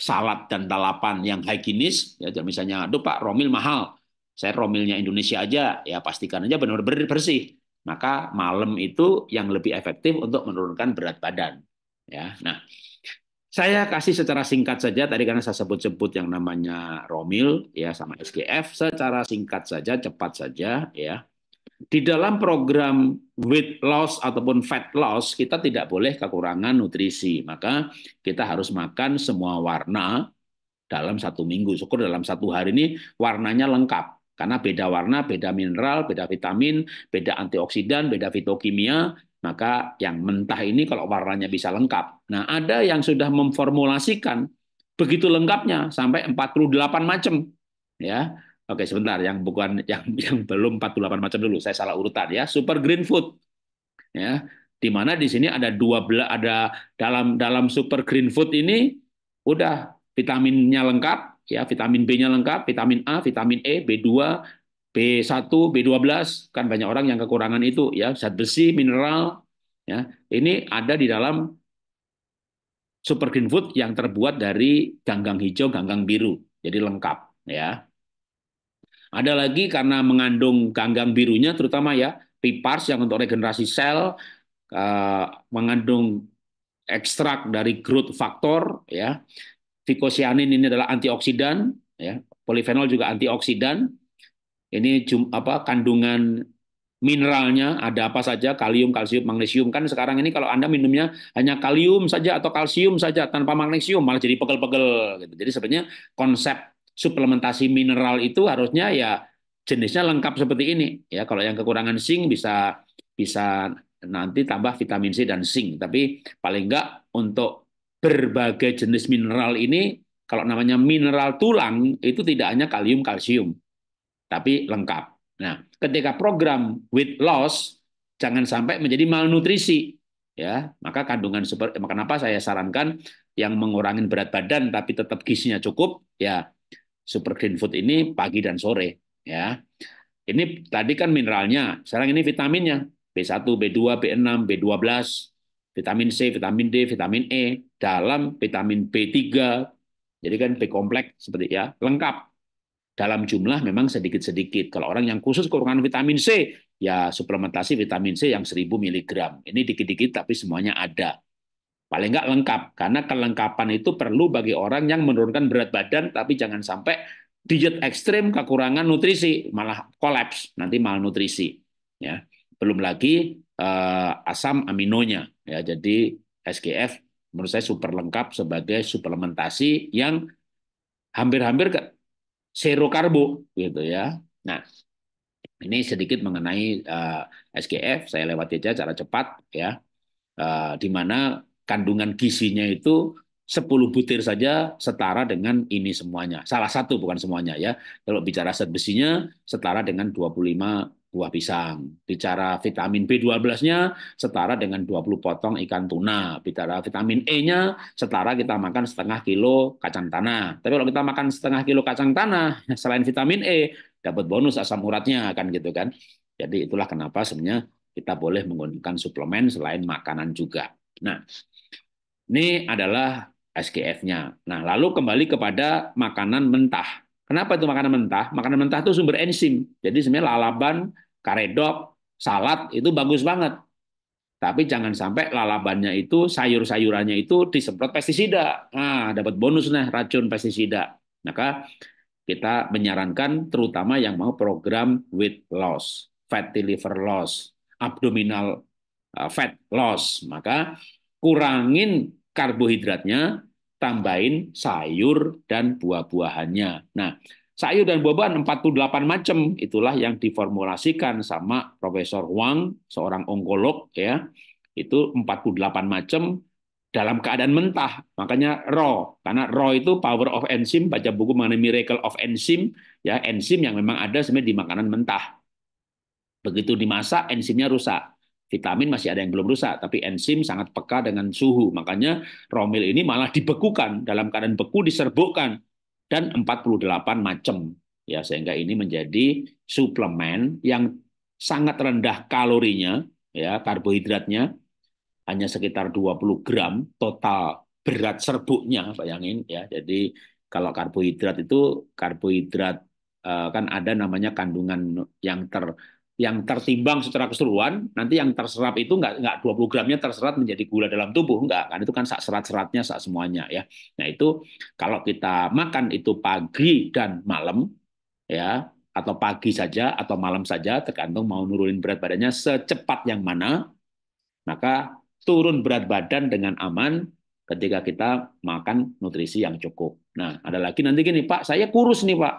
salad dan talapan yang kinis, ya misalnya, aduh Pak, romil mahal, saya romilnya Indonesia aja, ya pastikan aja benar-benar bersih maka malam itu yang lebih efektif untuk menurunkan berat badan. Ya, nah saya kasih secara singkat saja tadi karena saya sebut-sebut yang namanya Romil ya sama SGF secara singkat saja cepat saja ya di dalam program weight loss ataupun fat loss kita tidak boleh kekurangan nutrisi maka kita harus makan semua warna dalam satu minggu syukur dalam satu hari ini warnanya lengkap karena beda warna, beda mineral, beda vitamin, beda antioksidan, beda fitokimia, maka yang mentah ini kalau warnanya bisa lengkap. Nah, ada yang sudah memformulasikan begitu lengkapnya sampai 48 macam ya. Oke, sebentar yang bukan (laughs) yang yang belum 48 macam dulu, saya salah urutan ya. Super green food. Ya, di mana di sini ada dua ada dalam dalam super green food ini udah vitaminnya lengkap, ya vitamin B-nya lengkap, vitamin A, vitamin E, B2, B1, B12 kan banyak orang yang kekurangan itu ya, zat besi, mineral ya. Ini ada di dalam super green food yang terbuat dari ganggang hijau, ganggang biru. Jadi lengkap ya. Ada lagi karena mengandung ganggang birunya terutama ya, pipars yang untuk regenerasi sel, eh, mengandung ekstrak dari growth factor ya Fikosianin ini adalah antioksidan, ya. Polifenol juga antioksidan. Ini apa kandungan mineralnya ada apa saja kalium kalsium magnesium kan sekarang ini kalau anda minumnya hanya kalium saja atau kalsium saja tanpa magnesium malah jadi pegel-pegel gitu. jadi sebenarnya konsep suplementasi mineral itu harusnya ya jenisnya lengkap seperti ini ya kalau yang kekurangan zinc bisa bisa nanti tambah vitamin C dan zinc tapi paling enggak untuk berbagai jenis mineral ini kalau namanya mineral tulang itu tidak hanya kalium kalsium tapi lengkap. Nah, ketika program weight loss jangan sampai menjadi malnutrisi ya. Maka kandungan super kenapa saya sarankan yang mengurangi berat badan tapi tetap gizinya cukup ya super green food ini pagi dan sore ya. Ini tadi kan mineralnya, sekarang ini vitaminnya B1, B2, B6, B12, vitamin C, vitamin D, vitamin E dalam vitamin B3, jadi kan B kompleks seperti ya, lengkap. Dalam jumlah memang sedikit-sedikit. Kalau orang yang khusus kekurangan vitamin C, ya suplementasi vitamin C yang 1000 mg. Ini dikit-dikit tapi semuanya ada. Paling nggak lengkap, karena kelengkapan itu perlu bagi orang yang menurunkan berat badan, tapi jangan sampai diet ekstrim kekurangan nutrisi malah kolaps nanti malnutrisi ya belum lagi uh, asam aminonya ya jadi SGF menurut saya super lengkap sebagai suplementasi yang hampir-hampir ke zero karbo gitu ya. Nah, ini sedikit mengenai uh, eh, SGF, saya lewati aja cara cepat ya. Uh, di mana kandungan gizinya itu 10 butir saja setara dengan ini semuanya. Salah satu bukan semuanya ya. Kalau bicara zat besinya setara dengan 25 buah pisang. Bicara vitamin B12-nya setara dengan 20 potong ikan tuna. Bicara vitamin E-nya setara kita makan setengah kilo kacang tanah. Tapi kalau kita makan setengah kilo kacang tanah, (laughs) selain vitamin E, dapat bonus asam uratnya kan gitu kan. Jadi itulah kenapa sebenarnya kita boleh menggunakan suplemen selain makanan juga. Nah, ini adalah SGF-nya. Nah, lalu kembali kepada makanan mentah. Kenapa itu makanan mentah? Makanan mentah itu sumber enzim. Jadi sebenarnya lalaban, karedok, salad itu bagus banget. Tapi jangan sampai lalabannya itu, sayur-sayurannya itu disemprot pestisida. Nah, dapat bonus nih racun pestisida. Maka kita menyarankan terutama yang mau program weight loss, fatty liver loss, abdominal eh, fat loss. Maka kurangin karbohidratnya, tambahin sayur dan buah-buahannya. Nah, sayur dan buah-buahan 48 macam itulah yang diformulasikan sama Profesor Huang seorang onkolog ya. Itu 48 macam dalam keadaan mentah, makanya raw. Karena raw itu power of enzyme, baca buku mengenai miracle of enzyme, ya enzim yang memang ada sebenarnya di makanan mentah. Begitu dimasak, enzimnya rusak vitamin masih ada yang belum rusak, tapi enzim sangat peka dengan suhu. Makanya romil ini malah dibekukan dalam keadaan beku diserbukkan dan 48 macam ya sehingga ini menjadi suplemen yang sangat rendah kalorinya ya karbohidratnya hanya sekitar 20 gram total berat serbuknya bayangin ya jadi kalau karbohidrat itu karbohidrat eh, kan ada namanya kandungan yang ter yang tertimbang secara keseluruhan, nanti yang terserap itu nggak nggak 20 gramnya terserap menjadi gula dalam tubuh, nggak kan itu kan sak serat-seratnya sak semuanya ya. Nah itu kalau kita makan itu pagi dan malam ya atau pagi saja atau malam saja tergantung mau nurunin berat badannya secepat yang mana, maka turun berat badan dengan aman ketika kita makan nutrisi yang cukup. Nah ada lagi nanti gini Pak, saya kurus nih Pak,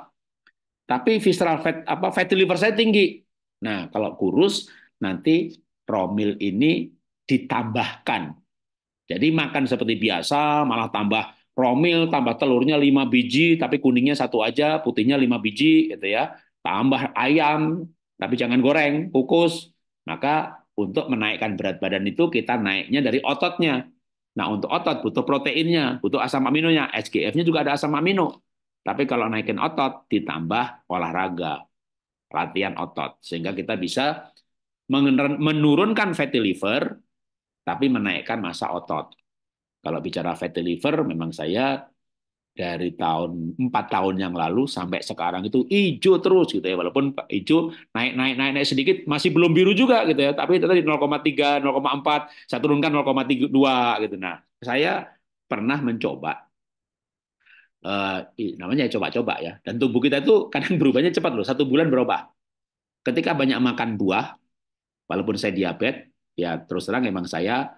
tapi visceral fat apa fatty liver saya tinggi, Nah, kalau kurus nanti promil ini ditambahkan. Jadi makan seperti biasa, malah tambah promil, tambah telurnya 5 biji, tapi kuningnya satu aja, putihnya 5 biji, gitu ya. Tambah ayam, tapi jangan goreng, kukus. Maka untuk menaikkan berat badan itu kita naiknya dari ototnya. Nah, untuk otot butuh proteinnya, butuh asam aminonya. SGF-nya juga ada asam amino. Tapi kalau naikin otot, ditambah olahraga latihan otot sehingga kita bisa menurunkan fatty liver tapi menaikkan massa otot. Kalau bicara fatty liver memang saya dari tahun empat tahun yang lalu sampai sekarang itu hijau terus gitu ya walaupun hijau naik naik naik naik sedikit masih belum biru juga gitu ya tapi tadi 0,3 0,4 saya turunkan 0,32 gitu nah saya pernah mencoba uh, namanya coba-coba ya. Dan tubuh kita itu kadang (laughs) berubahnya cepat loh, satu bulan berubah. Ketika banyak makan buah, walaupun saya diabetes, ya terus terang emang saya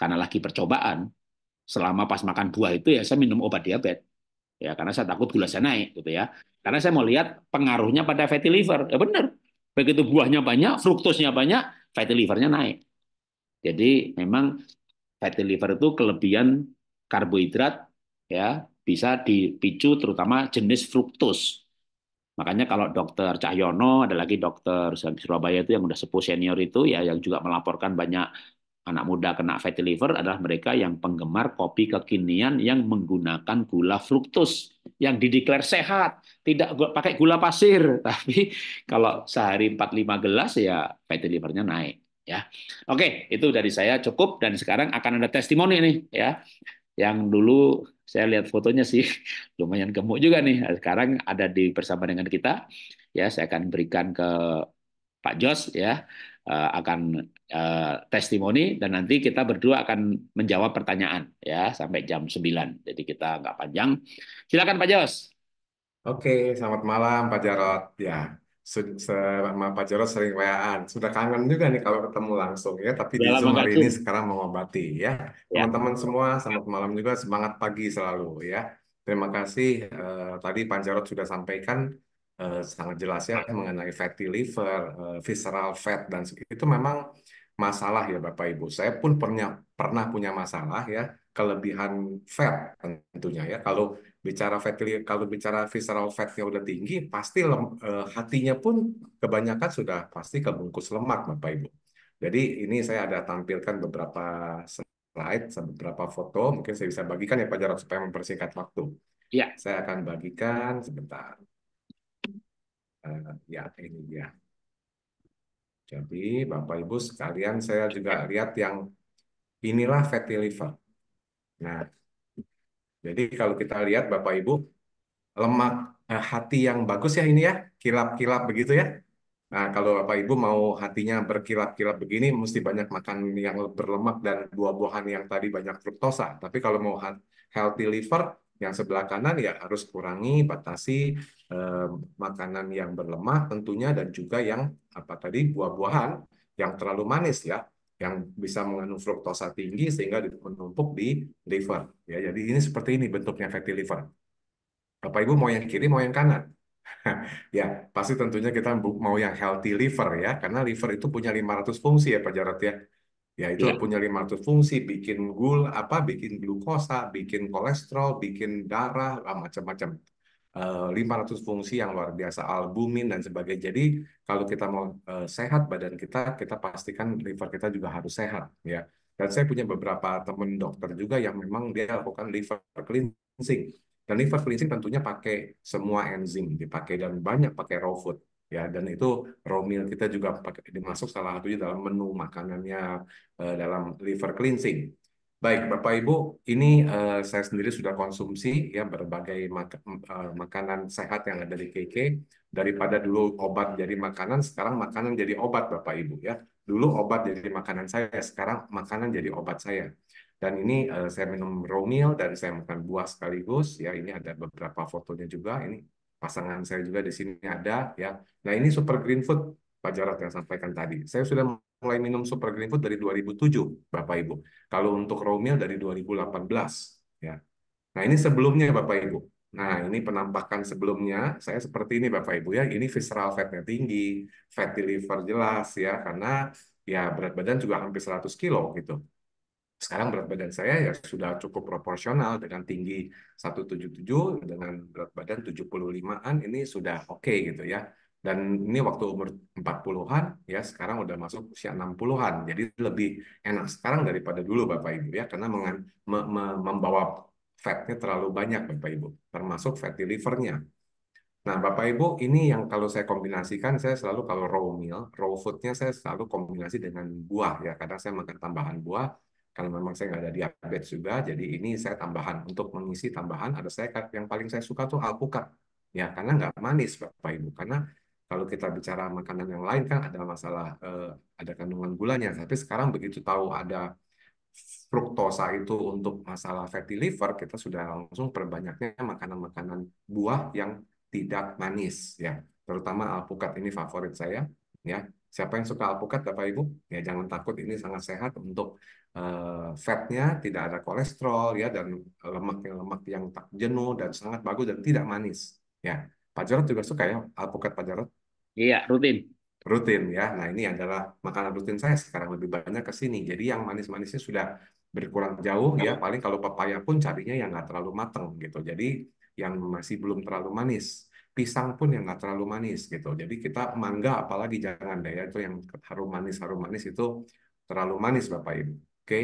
karena lagi percobaan, selama pas makan buah itu ya saya minum obat diabetes. Ya, karena saya takut gula saya naik gitu ya. Karena saya mau lihat pengaruhnya pada fatty liver. Ya benar. Begitu buahnya banyak, fruktosnya banyak, fatty livernya naik. Jadi memang fatty liver itu kelebihan karbohidrat ya bisa dipicu terutama jenis fruktus. Makanya kalau dokter Cahyono, ada lagi dokter Surabaya itu yang udah sepuh senior itu ya yang juga melaporkan banyak anak muda kena fatty liver adalah mereka yang penggemar kopi kekinian yang menggunakan gula fruktus yang dideklar sehat, tidak pakai gula pasir. (laughs) Tapi kalau sehari 4-5 gelas ya fatty livernya naik ya. Oke, itu dari saya cukup dan sekarang akan ada testimoni nih ya. Yang dulu saya lihat fotonya sih (laughs) lumayan gemuk juga nih. Sekarang ada di bersama dengan kita. Ya, saya akan berikan ke Pak Jos ya eh, akan eh, testimoni dan nanti kita berdua akan menjawab pertanyaan ya sampai jam 9. Jadi kita nggak panjang. Silakan Pak Jos. Oke, selamat malam Pak Jarot. Ya, sama Pak Jarod sering WA-an. Sudah kangen juga nih kalau ketemu langsung ya, tapi di Zoom hari ini sekarang mengobati iya, ya. Teman-teman ya. semua selamat malam juga, semangat pagi selalu ya. Terima kasih uh, tadi Pak Jarod sudah sampaikan uh, sangat jelas ya mengenai fatty liver, uh, visceral fat dan itu memang masalah ya Bapak Ibu. Saya pun pernah pernah punya masalah ya kelebihan fat tentunya ya. Kalau bicara fat kalau bicara visceral fatnya udah tinggi pasti lem, eh, hatinya pun kebanyakan sudah pasti kebungkus lemak Bapak Ibu. Jadi ini saya ada tampilkan beberapa slide, beberapa foto, mungkin saya bisa bagikan ya Pak jarod supaya mempersingkat waktu. Iya. Saya akan bagikan sebentar. Uh, ya ini dia. Jadi Bapak Ibu sekalian saya juga lihat yang inilah fatty liver. Nah, jadi kalau kita lihat Bapak Ibu, lemak eh, hati yang bagus ya ini ya, kilap-kilap begitu ya. Nah, kalau Bapak Ibu mau hatinya berkilap-kilap begini, mesti banyak makan yang berlemak dan buah-buahan yang tadi banyak fruktosa. Tapi kalau mau healthy liver, yang sebelah kanan ya harus kurangi, batasi eh, makanan yang berlemak tentunya dan juga yang apa tadi buah-buahan yang terlalu manis ya yang bisa mengandung fruktosa tinggi sehingga menumpuk di liver. Ya, jadi ini seperti ini bentuknya fatty liver. Bapak Ibu mau yang kiri, mau yang kanan. (laughs) ya, pasti tentunya kita mau yang healthy liver ya, karena liver itu punya 500 fungsi ya Pak jarod ya. Ya, itu yeah. Iya. punya 500 fungsi, bikin gul, apa, bikin glukosa, bikin kolesterol, bikin darah, macam-macam. 500 eh, fungsi yang luar biasa, albumin dan sebagainya. Jadi kalau kita mau eh, sehat badan kita, kita pastikan liver kita juga harus sehat ya. Dan saya punya beberapa teman dokter juga yang memang dia lakukan liver cleansing. Dan liver cleansing tentunya pakai semua enzim, dipakai dan banyak pakai raw food ya dan itu raw meal kita juga pakai dimasuk salah satunya dalam menu makanannya eh, dalam liver cleansing Baik, Bapak Ibu, ini uh, saya sendiri sudah konsumsi ya berbagai mak uh, makanan sehat yang ada di KK. Daripada dulu obat jadi makanan, sekarang makanan jadi obat Bapak Ibu ya. Dulu obat jadi makanan saya, sekarang makanan jadi obat saya. Dan ini uh, saya minum raw meal dan saya makan buah sekaligus ya. Ini ada beberapa fotonya juga. Ini pasangan saya juga di sini ada ya. Nah, ini super green food Pak Jarot yang sampaikan tadi. Saya sudah mulai minum super green food dari 2007, Bapak Ibu. Kalau untuk raw meal dari 2018, ya. Nah, ini sebelumnya Bapak Ibu. Nah, ini penampakan sebelumnya saya seperti ini Bapak Ibu ya. Ini visceral fatnya tinggi, fatty liver jelas ya karena ya berat badan juga hampir 100 kilo gitu. Sekarang berat badan saya ya sudah cukup proporsional dengan tinggi 177 dengan berat badan 75-an ini sudah oke okay, gitu ya dan ini waktu umur 40-an ya sekarang udah masuk usia 60-an jadi lebih enak sekarang daripada dulu Bapak Ibu ya karena mengan, me, me, membawa fatnya terlalu banyak Bapak Ibu termasuk fatty livernya nah Bapak Ibu ini yang kalau saya kombinasikan saya selalu kalau raw meal raw foodnya saya selalu kombinasi dengan buah ya karena saya makan tambahan buah karena memang saya nggak ada diabetes juga jadi ini saya tambahan untuk mengisi tambahan ada saya yang paling saya suka tuh alpukat ya karena nggak manis Bapak Ibu karena kalau kita bicara makanan yang lain kan ada masalah eh, ada kandungan gulanya. Tapi sekarang begitu tahu ada fruktosa itu untuk masalah fatty liver, kita sudah langsung perbanyaknya makanan-makanan buah yang tidak manis ya. Terutama alpukat ini favorit saya ya. Siapa yang suka alpukat Bapak Ibu? Ya jangan takut ini sangat sehat untuk uh, fatnya tidak ada kolesterol ya dan lemak lemak yang tak jenuh dan sangat bagus dan tidak manis ya. Pak Jarot juga suka ya alpukat Pak Jarot Iya, rutin. Rutin ya. Nah, ini adalah makanan rutin saya sekarang lebih banyak ke sini. Jadi yang manis-manisnya sudah berkurang jauh ya. Iya. Paling kalau pepaya pun carinya yang nggak terlalu mateng gitu. Jadi yang masih belum terlalu manis. Pisang pun yang nggak terlalu manis gitu. Jadi kita mangga apalagi jangan deh ya. Itu yang harum manis harum manis itu terlalu manis Bapak Ibu. Oke.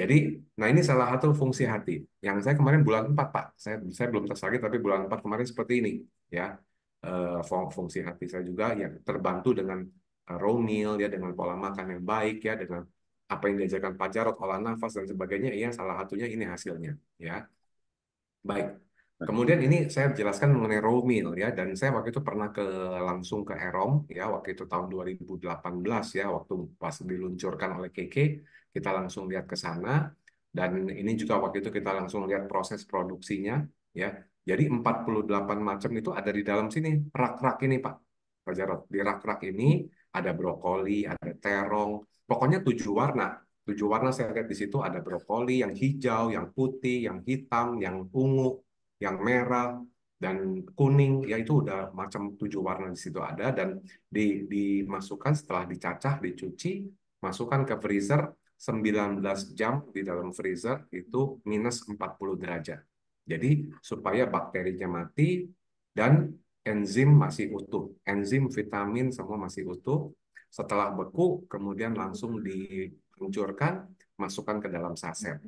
Jadi, nah ini salah satu fungsi hati. Yang saya kemarin bulan 4, Pak. Saya, saya belum tes tapi bulan 4 kemarin seperti ini. ya. Eh, fungsi hati saya juga yang terbantu dengan eh, raw meal ya dengan pola makan yang baik ya dengan apa yang diajarkan Pak Jarot olah nafas dan sebagainya ya salah satunya ini hasilnya ya baik kemudian ini saya jelaskan mengenai raw meal ya dan saya waktu itu pernah ke langsung ke Erom ya waktu itu tahun 2018 ya waktu pas diluncurkan oleh KK kita langsung lihat ke sana dan ini juga waktu itu kita langsung lihat proses produksinya ya jadi 48 macam itu ada di dalam sini, rak-rak ini Pak. Pak Jarot, di rak-rak ini ada brokoli, ada terong, pokoknya tujuh warna. Tujuh warna saya lihat di situ ada brokoli yang hijau, yang putih, yang hitam, yang ungu, yang merah, dan kuning, ya itu udah macam tujuh warna di situ ada, dan di, dimasukkan setelah dicacah, dicuci, masukkan ke freezer 19 jam di dalam freezer itu minus 40 derajat. Jadi supaya bakterinya mati dan enzim masih utuh. Enzim, vitamin, semua masih utuh. Setelah beku, kemudian langsung dihancurkan, masukkan ke dalam saset.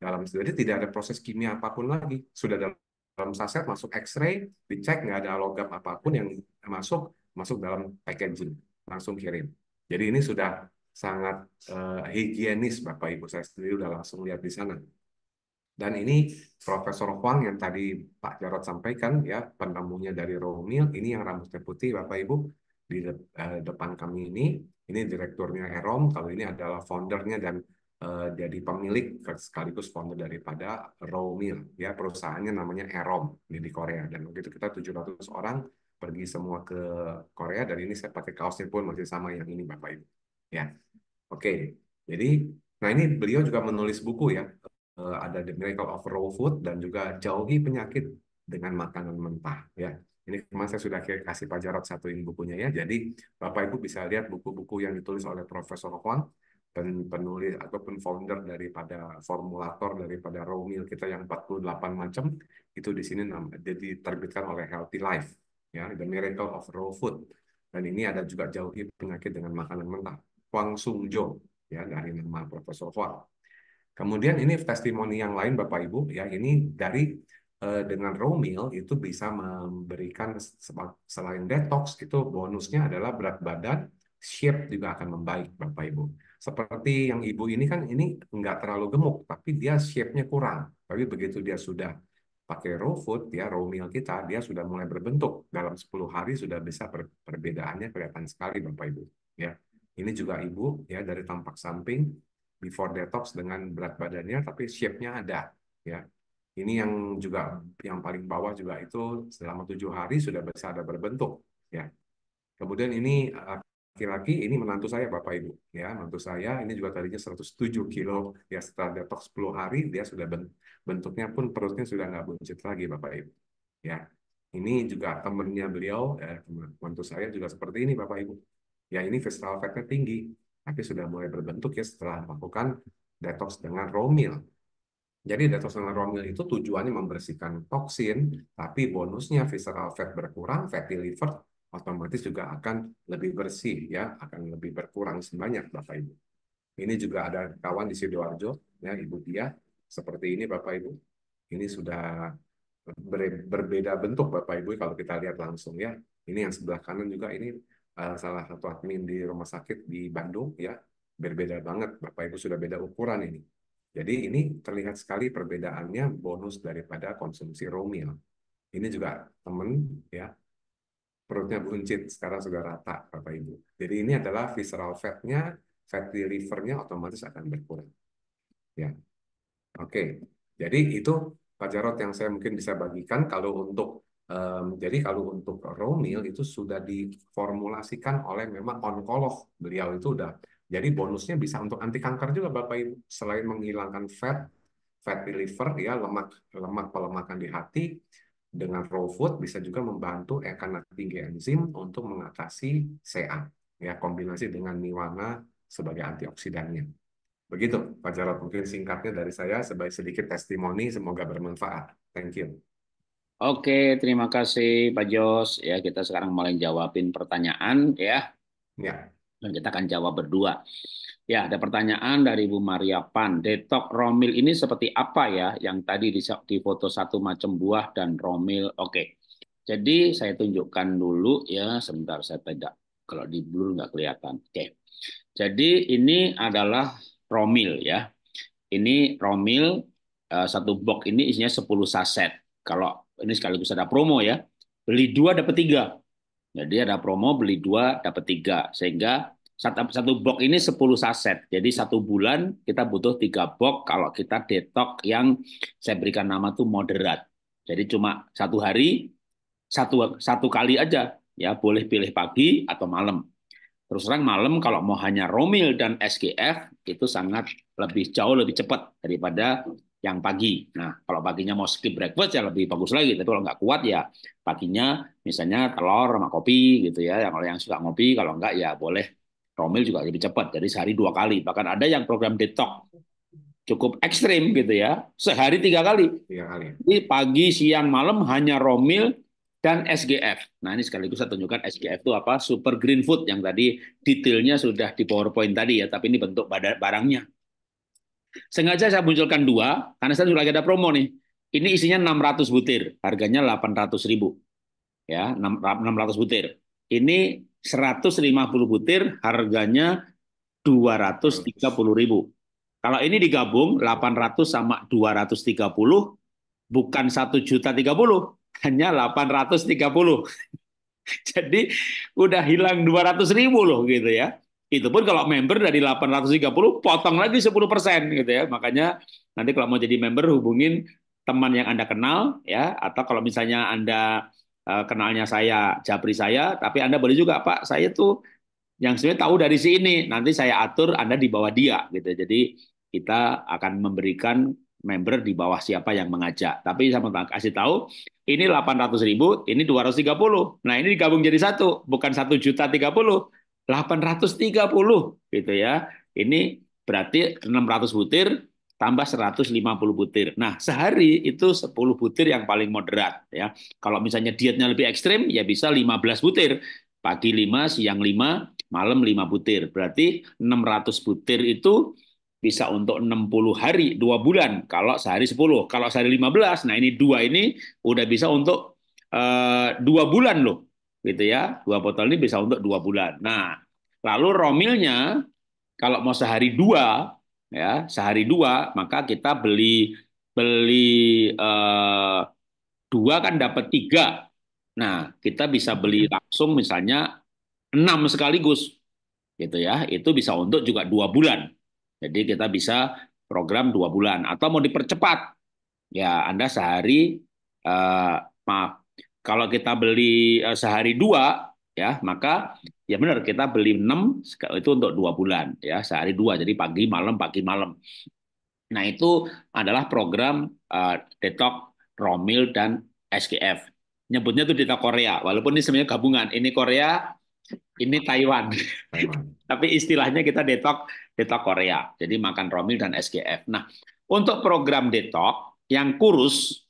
Dalam jadi tidak ada proses kimia apapun lagi. Sudah dalam saset masuk X-ray, dicek nggak ada logam apapun yang masuk, masuk dalam packaging, langsung kirim. Jadi ini sudah sangat uh, higienis Bapak Ibu saya sendiri sudah langsung lihat di sana. Dan ini Profesor Huang yang tadi Pak Jarot sampaikan ya penemunya dari Romil ini yang rambutnya putih Bapak Ibu di de uh, depan kami ini ini direkturnya Erom kalau ini adalah foundernya dan uh, jadi pemilik sekaligus founder daripada Romil ya perusahaannya namanya Erom ini di Korea dan begitu kita 700 orang pergi semua ke Korea dan ini saya pakai kaosnya pun masih sama yang ini Bapak Ibu ya oke jadi nah ini beliau juga menulis buku ya Eh, ada The Miracle of Raw Food dan juga jauhi penyakit dengan makanan mentah ya. Ini kemarin saya sudah kasih Pak Jarot satuin bukunya ya. Jadi Bapak Ibu bisa lihat buku-buku yang ditulis oleh Profesor Huang penulis ataupun founder daripada formulator daripada raw meal kita yang 48 macam itu di sini jadi terbitkan oleh Healthy Life ya The Miracle of Raw Food dan ini ada juga jauhi penyakit dengan makanan mentah Huang Sung Jo ya dari nama Profesor Huang Kemudian ini testimoni yang lain Bapak Ibu ya ini dari eh, dengan raw meal itu bisa memberikan selain detox itu bonusnya adalah berat badan shape juga akan membaik Bapak Ibu. Seperti yang Ibu ini kan ini nggak terlalu gemuk tapi dia shape-nya kurang. Tapi begitu dia sudah pakai raw food ya raw meal kita dia sudah mulai berbentuk dalam 10 hari sudah bisa per perbedaannya kelihatan sekali Bapak Ibu ya. Ini juga Ibu ya dari tampak samping before detox dengan berat badannya tapi shape-nya ada ya ini yang juga yang paling bawah juga itu selama tujuh hari sudah bisa ada berbentuk ya kemudian ini eh, laki-laki ini menantu saya Bapak Ibu ya menantu saya ini juga tadinya 107 kilo ya setelah detox 10 hari dia sudah bentuknya pun perutnya sudah nggak buncit lagi Bapak Ibu ya ini juga temennya beliau ya menantu saya juga seperti ini Bapak Ibu ya ini visceral fatnya tinggi tapi sudah mulai berbentuk ya setelah melakukan detox dengan Romil. Jadi detox dengan Romil itu tujuannya membersihkan toksin, tapi bonusnya visceral fat berkurang, fatty liver otomatis juga akan lebih bersih ya, akan lebih berkurang sebanyak Bapak Ibu. Ini juga ada kawan di Sidoarjo ya Ibu Dia seperti ini Bapak Ibu. Ini sudah berbeda bentuk Bapak Ibu kalau kita lihat langsung ya. Ini yang sebelah kanan juga ini Eh, salah satu admin di rumah sakit di Bandung ya berbeda banget Bapak Ibu sudah beda ukuran ini jadi ini terlihat sekali perbedaannya bonus daripada konsumsi romil ini juga temen ya perutnya buncit sekarang sudah rata Bapak Ibu jadi ini adalah visceral fatnya fatty livernya otomatis akan berkurang ya oke jadi itu Pak Jarot yang saya mungkin bisa bagikan kalau untuk Um, jadi kalau untuk raw itu sudah diformulasikan oleh memang onkolog. Beliau itu udah. Jadi bonusnya bisa untuk anti kanker juga Bapak Ibu. Selain menghilangkan fat, fat liver ya lemak lemak pelemakan di hati dengan raw food bisa juga membantu eh, karena tinggi enzim untuk mengatasi CA ya kombinasi dengan niwana sebagai antioksidannya. Begitu Pak Jarot mungkin singkatnya dari saya sebagai sedikit testimoni semoga bermanfaat. Thank you. Oke, terima kasih Pak Jos. Ya, kita sekarang mulai jawabin pertanyaan ya. Ya. Dan kita akan jawab berdua. Ya, ada pertanyaan dari Bu Maria Pan. Detok romil ini seperti apa ya? Yang tadi di, di foto satu macam buah dan romil. Oke. Jadi saya tunjukkan dulu ya. Sebentar, saya tidak kalau di blur nggak kelihatan. Oke. Jadi ini adalah romil ya. Ini romil eh, satu box ini isinya 10 saset. Kalau ini sekaligus ada promo ya. Beli dua dapat tiga. Jadi ada promo beli dua dapat tiga sehingga satu box ini 10 saset. Jadi satu bulan kita butuh tiga box kalau kita detox yang saya berikan nama tuh moderat. Jadi cuma satu hari satu satu kali aja ya boleh pilih pagi atau malam. Terus terang malam kalau mau hanya Romil dan SGF itu sangat lebih jauh lebih cepat daripada yang pagi. Nah, kalau paginya mau skip breakfast ya lebih bagus lagi. Tapi kalau nggak kuat ya paginya misalnya telur sama kopi gitu ya. Yang kalau yang suka ngopi, kalau nggak ya boleh Romil juga lebih cepat. Jadi sehari dua kali. Bahkan ada yang program detox cukup ekstrim gitu ya. Sehari tiga kali. Tiga kali. Jadi pagi, siang, malam hanya Romil dan SGF. Nah ini sekaligus saya tunjukkan SGF itu apa? Super Green Food yang tadi detailnya sudah di PowerPoint tadi ya. Tapi ini bentuk barangnya. Sengaja saya munculkan dua, karena saya lagi ada promo nih. Ini isinya 600 butir, harganya 800 ribu. Ya, 600 butir. Ini 150 butir, harganya 230 ribu. Kalau ini digabung 800 sama 230, bukan 1 juta 30, hanya 830. (laughs) Jadi udah hilang 200 ribu loh gitu ya. Itu pun kalau member dari 830 potong lagi 10% persen gitu ya. Makanya nanti kalau mau jadi member hubungin teman yang Anda kenal ya atau kalau misalnya Anda uh, kenalnya saya, Japri saya, tapi Anda boleh juga Pak, saya tuh yang sebenarnya tahu dari si ini, nanti saya atur Anda di bawah dia gitu. Jadi kita akan memberikan member di bawah siapa yang mengajak. Tapi sama kasih tahu, ini 800 ribu, ini 230. Nah ini digabung jadi satu, bukan satu juta 30, 830 gitu ya. Ini berarti 600 butir tambah 150 butir. Nah, sehari itu 10 butir yang paling moderat ya. Kalau misalnya dietnya lebih ekstrim ya bisa 15 butir. Pagi 5, siang 5, malam 5 butir. Berarti 600 butir itu bisa untuk 60 hari, 2 bulan. Kalau sehari 10, kalau sehari 15, nah ini dua ini udah bisa untuk eh, dua uh, bulan loh gitu ya. Dua botol ini bisa untuk dua bulan. Nah, lalu romilnya kalau mau sehari dua, ya sehari dua, maka kita beli beli eh, dua kan dapat tiga. Nah, kita bisa beli hmm. langsung misalnya enam sekaligus, gitu ya. Itu bisa untuk juga dua bulan. Jadi kita bisa program dua bulan atau mau dipercepat, ya Anda sehari eh, maaf kalau kita beli eh, sehari dua, ya maka ya benar kita beli enam itu untuk dua bulan ya sehari dua jadi pagi malam pagi malam. Nah itu adalah program uh, detox Romil dan SKF Nyebutnya itu detox Korea walaupun ini sebenarnya gabungan ini Korea ini Taiwan. Taiwan. (laughs) Tapi istilahnya kita detox detox Korea. Jadi makan Romil dan SKF Nah, untuk program detox yang kurus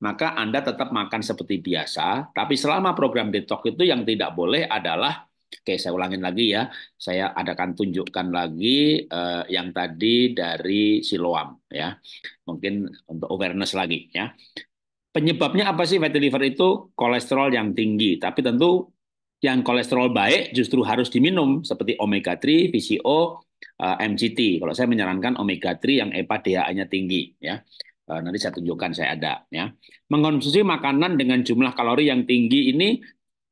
maka Anda tetap makan seperti biasa. Tapi selama program detox itu yang tidak boleh adalah Oke, saya ulangin lagi ya. Saya adakan tunjukkan lagi eh, yang tadi dari Siloam ya. Mungkin untuk awareness lagi ya. Penyebabnya apa sih fatty liver itu? Kolesterol yang tinggi, tapi tentu yang kolesterol baik justru harus diminum seperti omega 3, VCO, eh, MCT. Kalau saya menyarankan omega 3 yang EPA DHA-nya tinggi ya. Eh, nanti saya tunjukkan saya ada ya. mengonsumsi makanan dengan jumlah kalori yang tinggi ini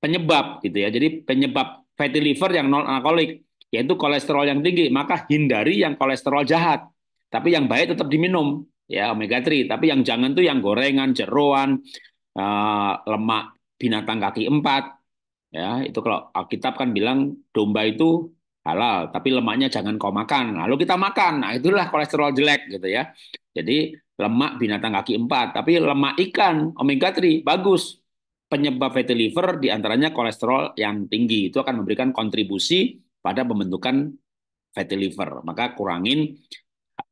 penyebab gitu ya. Jadi penyebab fatty liver yang non alkoholik yaitu kolesterol yang tinggi, maka hindari yang kolesterol jahat. Tapi yang baik tetap diminum ya omega 3, tapi yang jangan tuh yang gorengan, jeroan, eh, lemak binatang kaki empat ya itu kalau Alkitab kan bilang domba itu halal tapi lemaknya jangan kau makan lalu kita makan nah itulah kolesterol jelek gitu ya jadi lemak binatang kaki empat, tapi lemak ikan omega 3 bagus. Penyebab fatty liver diantaranya kolesterol yang tinggi itu akan memberikan kontribusi pada pembentukan fatty liver. Maka kurangin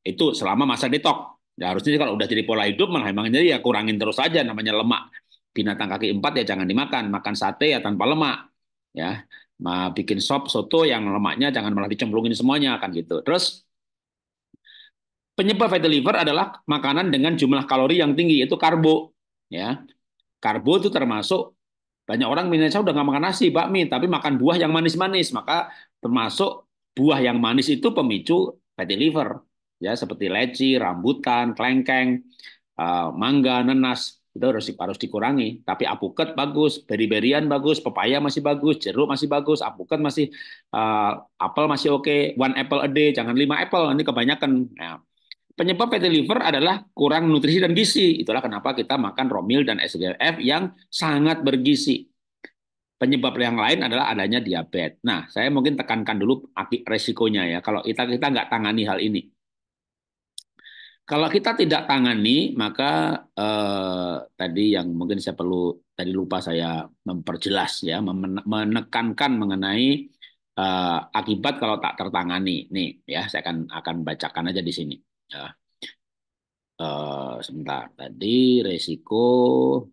itu selama masa detox. Ya, harusnya kalau udah jadi pola hidup malah emang jadi ya kurangin terus saja namanya lemak binatang kaki empat ya jangan dimakan makan sate ya tanpa lemak ya nah, bikin sop soto yang lemaknya jangan malah dicemplungin semuanya kan gitu terus Penyebab fatty liver adalah makanan dengan jumlah kalori yang tinggi, itu karbo. Ya, karbo itu termasuk banyak orang Indonesia udah nggak makan nasi, bakmi, tapi makan buah yang manis-manis. Maka termasuk buah yang manis itu pemicu fatty liver. Ya, seperti leci, rambutan, kelengkeng, eh, mangga, nenas, itu harus harus dikurangi. Tapi apuket bagus, beri-berian bagus, pepaya masih bagus, jeruk masih bagus, apuket masih uh, apel masih oke, okay. one apple a day, jangan lima apple, ini kebanyakan. Nah, Penyebab fatty liver adalah kurang nutrisi dan gizi. Itulah kenapa kita makan romil dan SGLF yang sangat bergizi. Penyebab yang lain adalah adanya diabetes. Nah, saya mungkin tekankan dulu resikonya ya. Kalau kita kita nggak tangani hal ini, kalau kita tidak tangani maka eh, tadi yang mungkin saya perlu tadi lupa saya memperjelas ya menekankan mengenai eh, akibat kalau tak tertangani nih ya saya akan akan bacakan aja di sini Ya. Uh, sebentar tadi resiko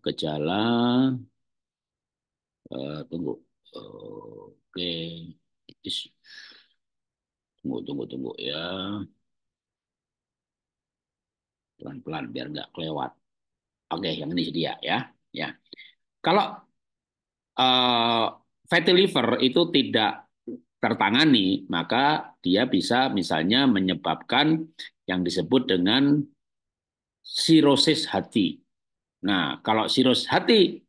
gejala uh, tunggu uh, oke okay. tunggu tunggu tunggu ya pelan pelan biar nggak kelewat oke okay, yang ini sedia ya ya kalau uh, fatty liver itu tidak tertangani maka dia bisa misalnya menyebabkan yang disebut dengan sirosis hati. Nah, kalau sirosis hati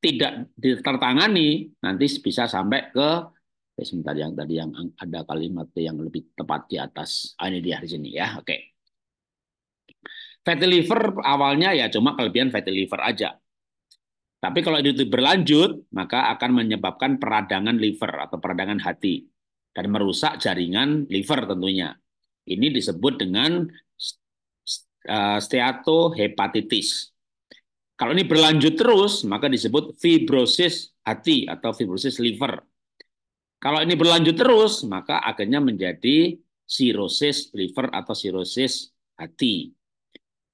tidak ditertangani, nanti bisa sampai ke eh, sebentar yang tadi yang ada kalimat yang lebih tepat di atas. Ah, ini dia di sini ya. Oke. Fatty liver awalnya ya cuma kelebihan fatty liver aja. Tapi kalau itu berlanjut, maka akan menyebabkan peradangan liver atau peradangan hati dan merusak jaringan liver tentunya. Ini disebut dengan steatohepatitis. Kalau ini berlanjut terus, maka disebut fibrosis hati atau fibrosis liver. Kalau ini berlanjut terus, maka akhirnya menjadi sirosis liver atau sirosis hati.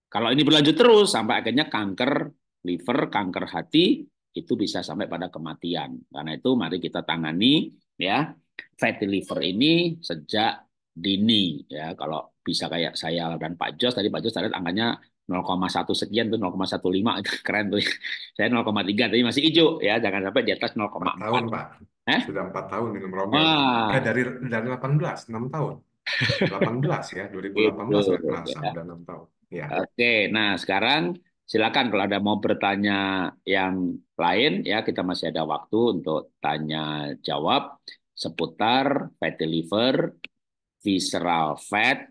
Kalau ini berlanjut terus sampai akhirnya kanker liver, kanker hati itu bisa sampai pada kematian. Karena itu mari kita tangani ya fatty liver ini sejak dini ya kalau bisa kayak saya dan Pak Jos tadi Pak Jos tadi angkanya 0,1 sekian tuh 0,15 (laughs) keren tuh saya 0,3 tapi masih hijau ya jangan sampai di atas 0,4 tahun Pak eh? sudah 4 tahun minum Romeo ah. eh, dari dari 18 6 tahun 18 ya 2018 sudah ya. 6 tahun ya oke nah sekarang silakan kalau ada mau bertanya yang lain ya kita masih ada waktu untuk tanya jawab seputar fatty liver visceral fat,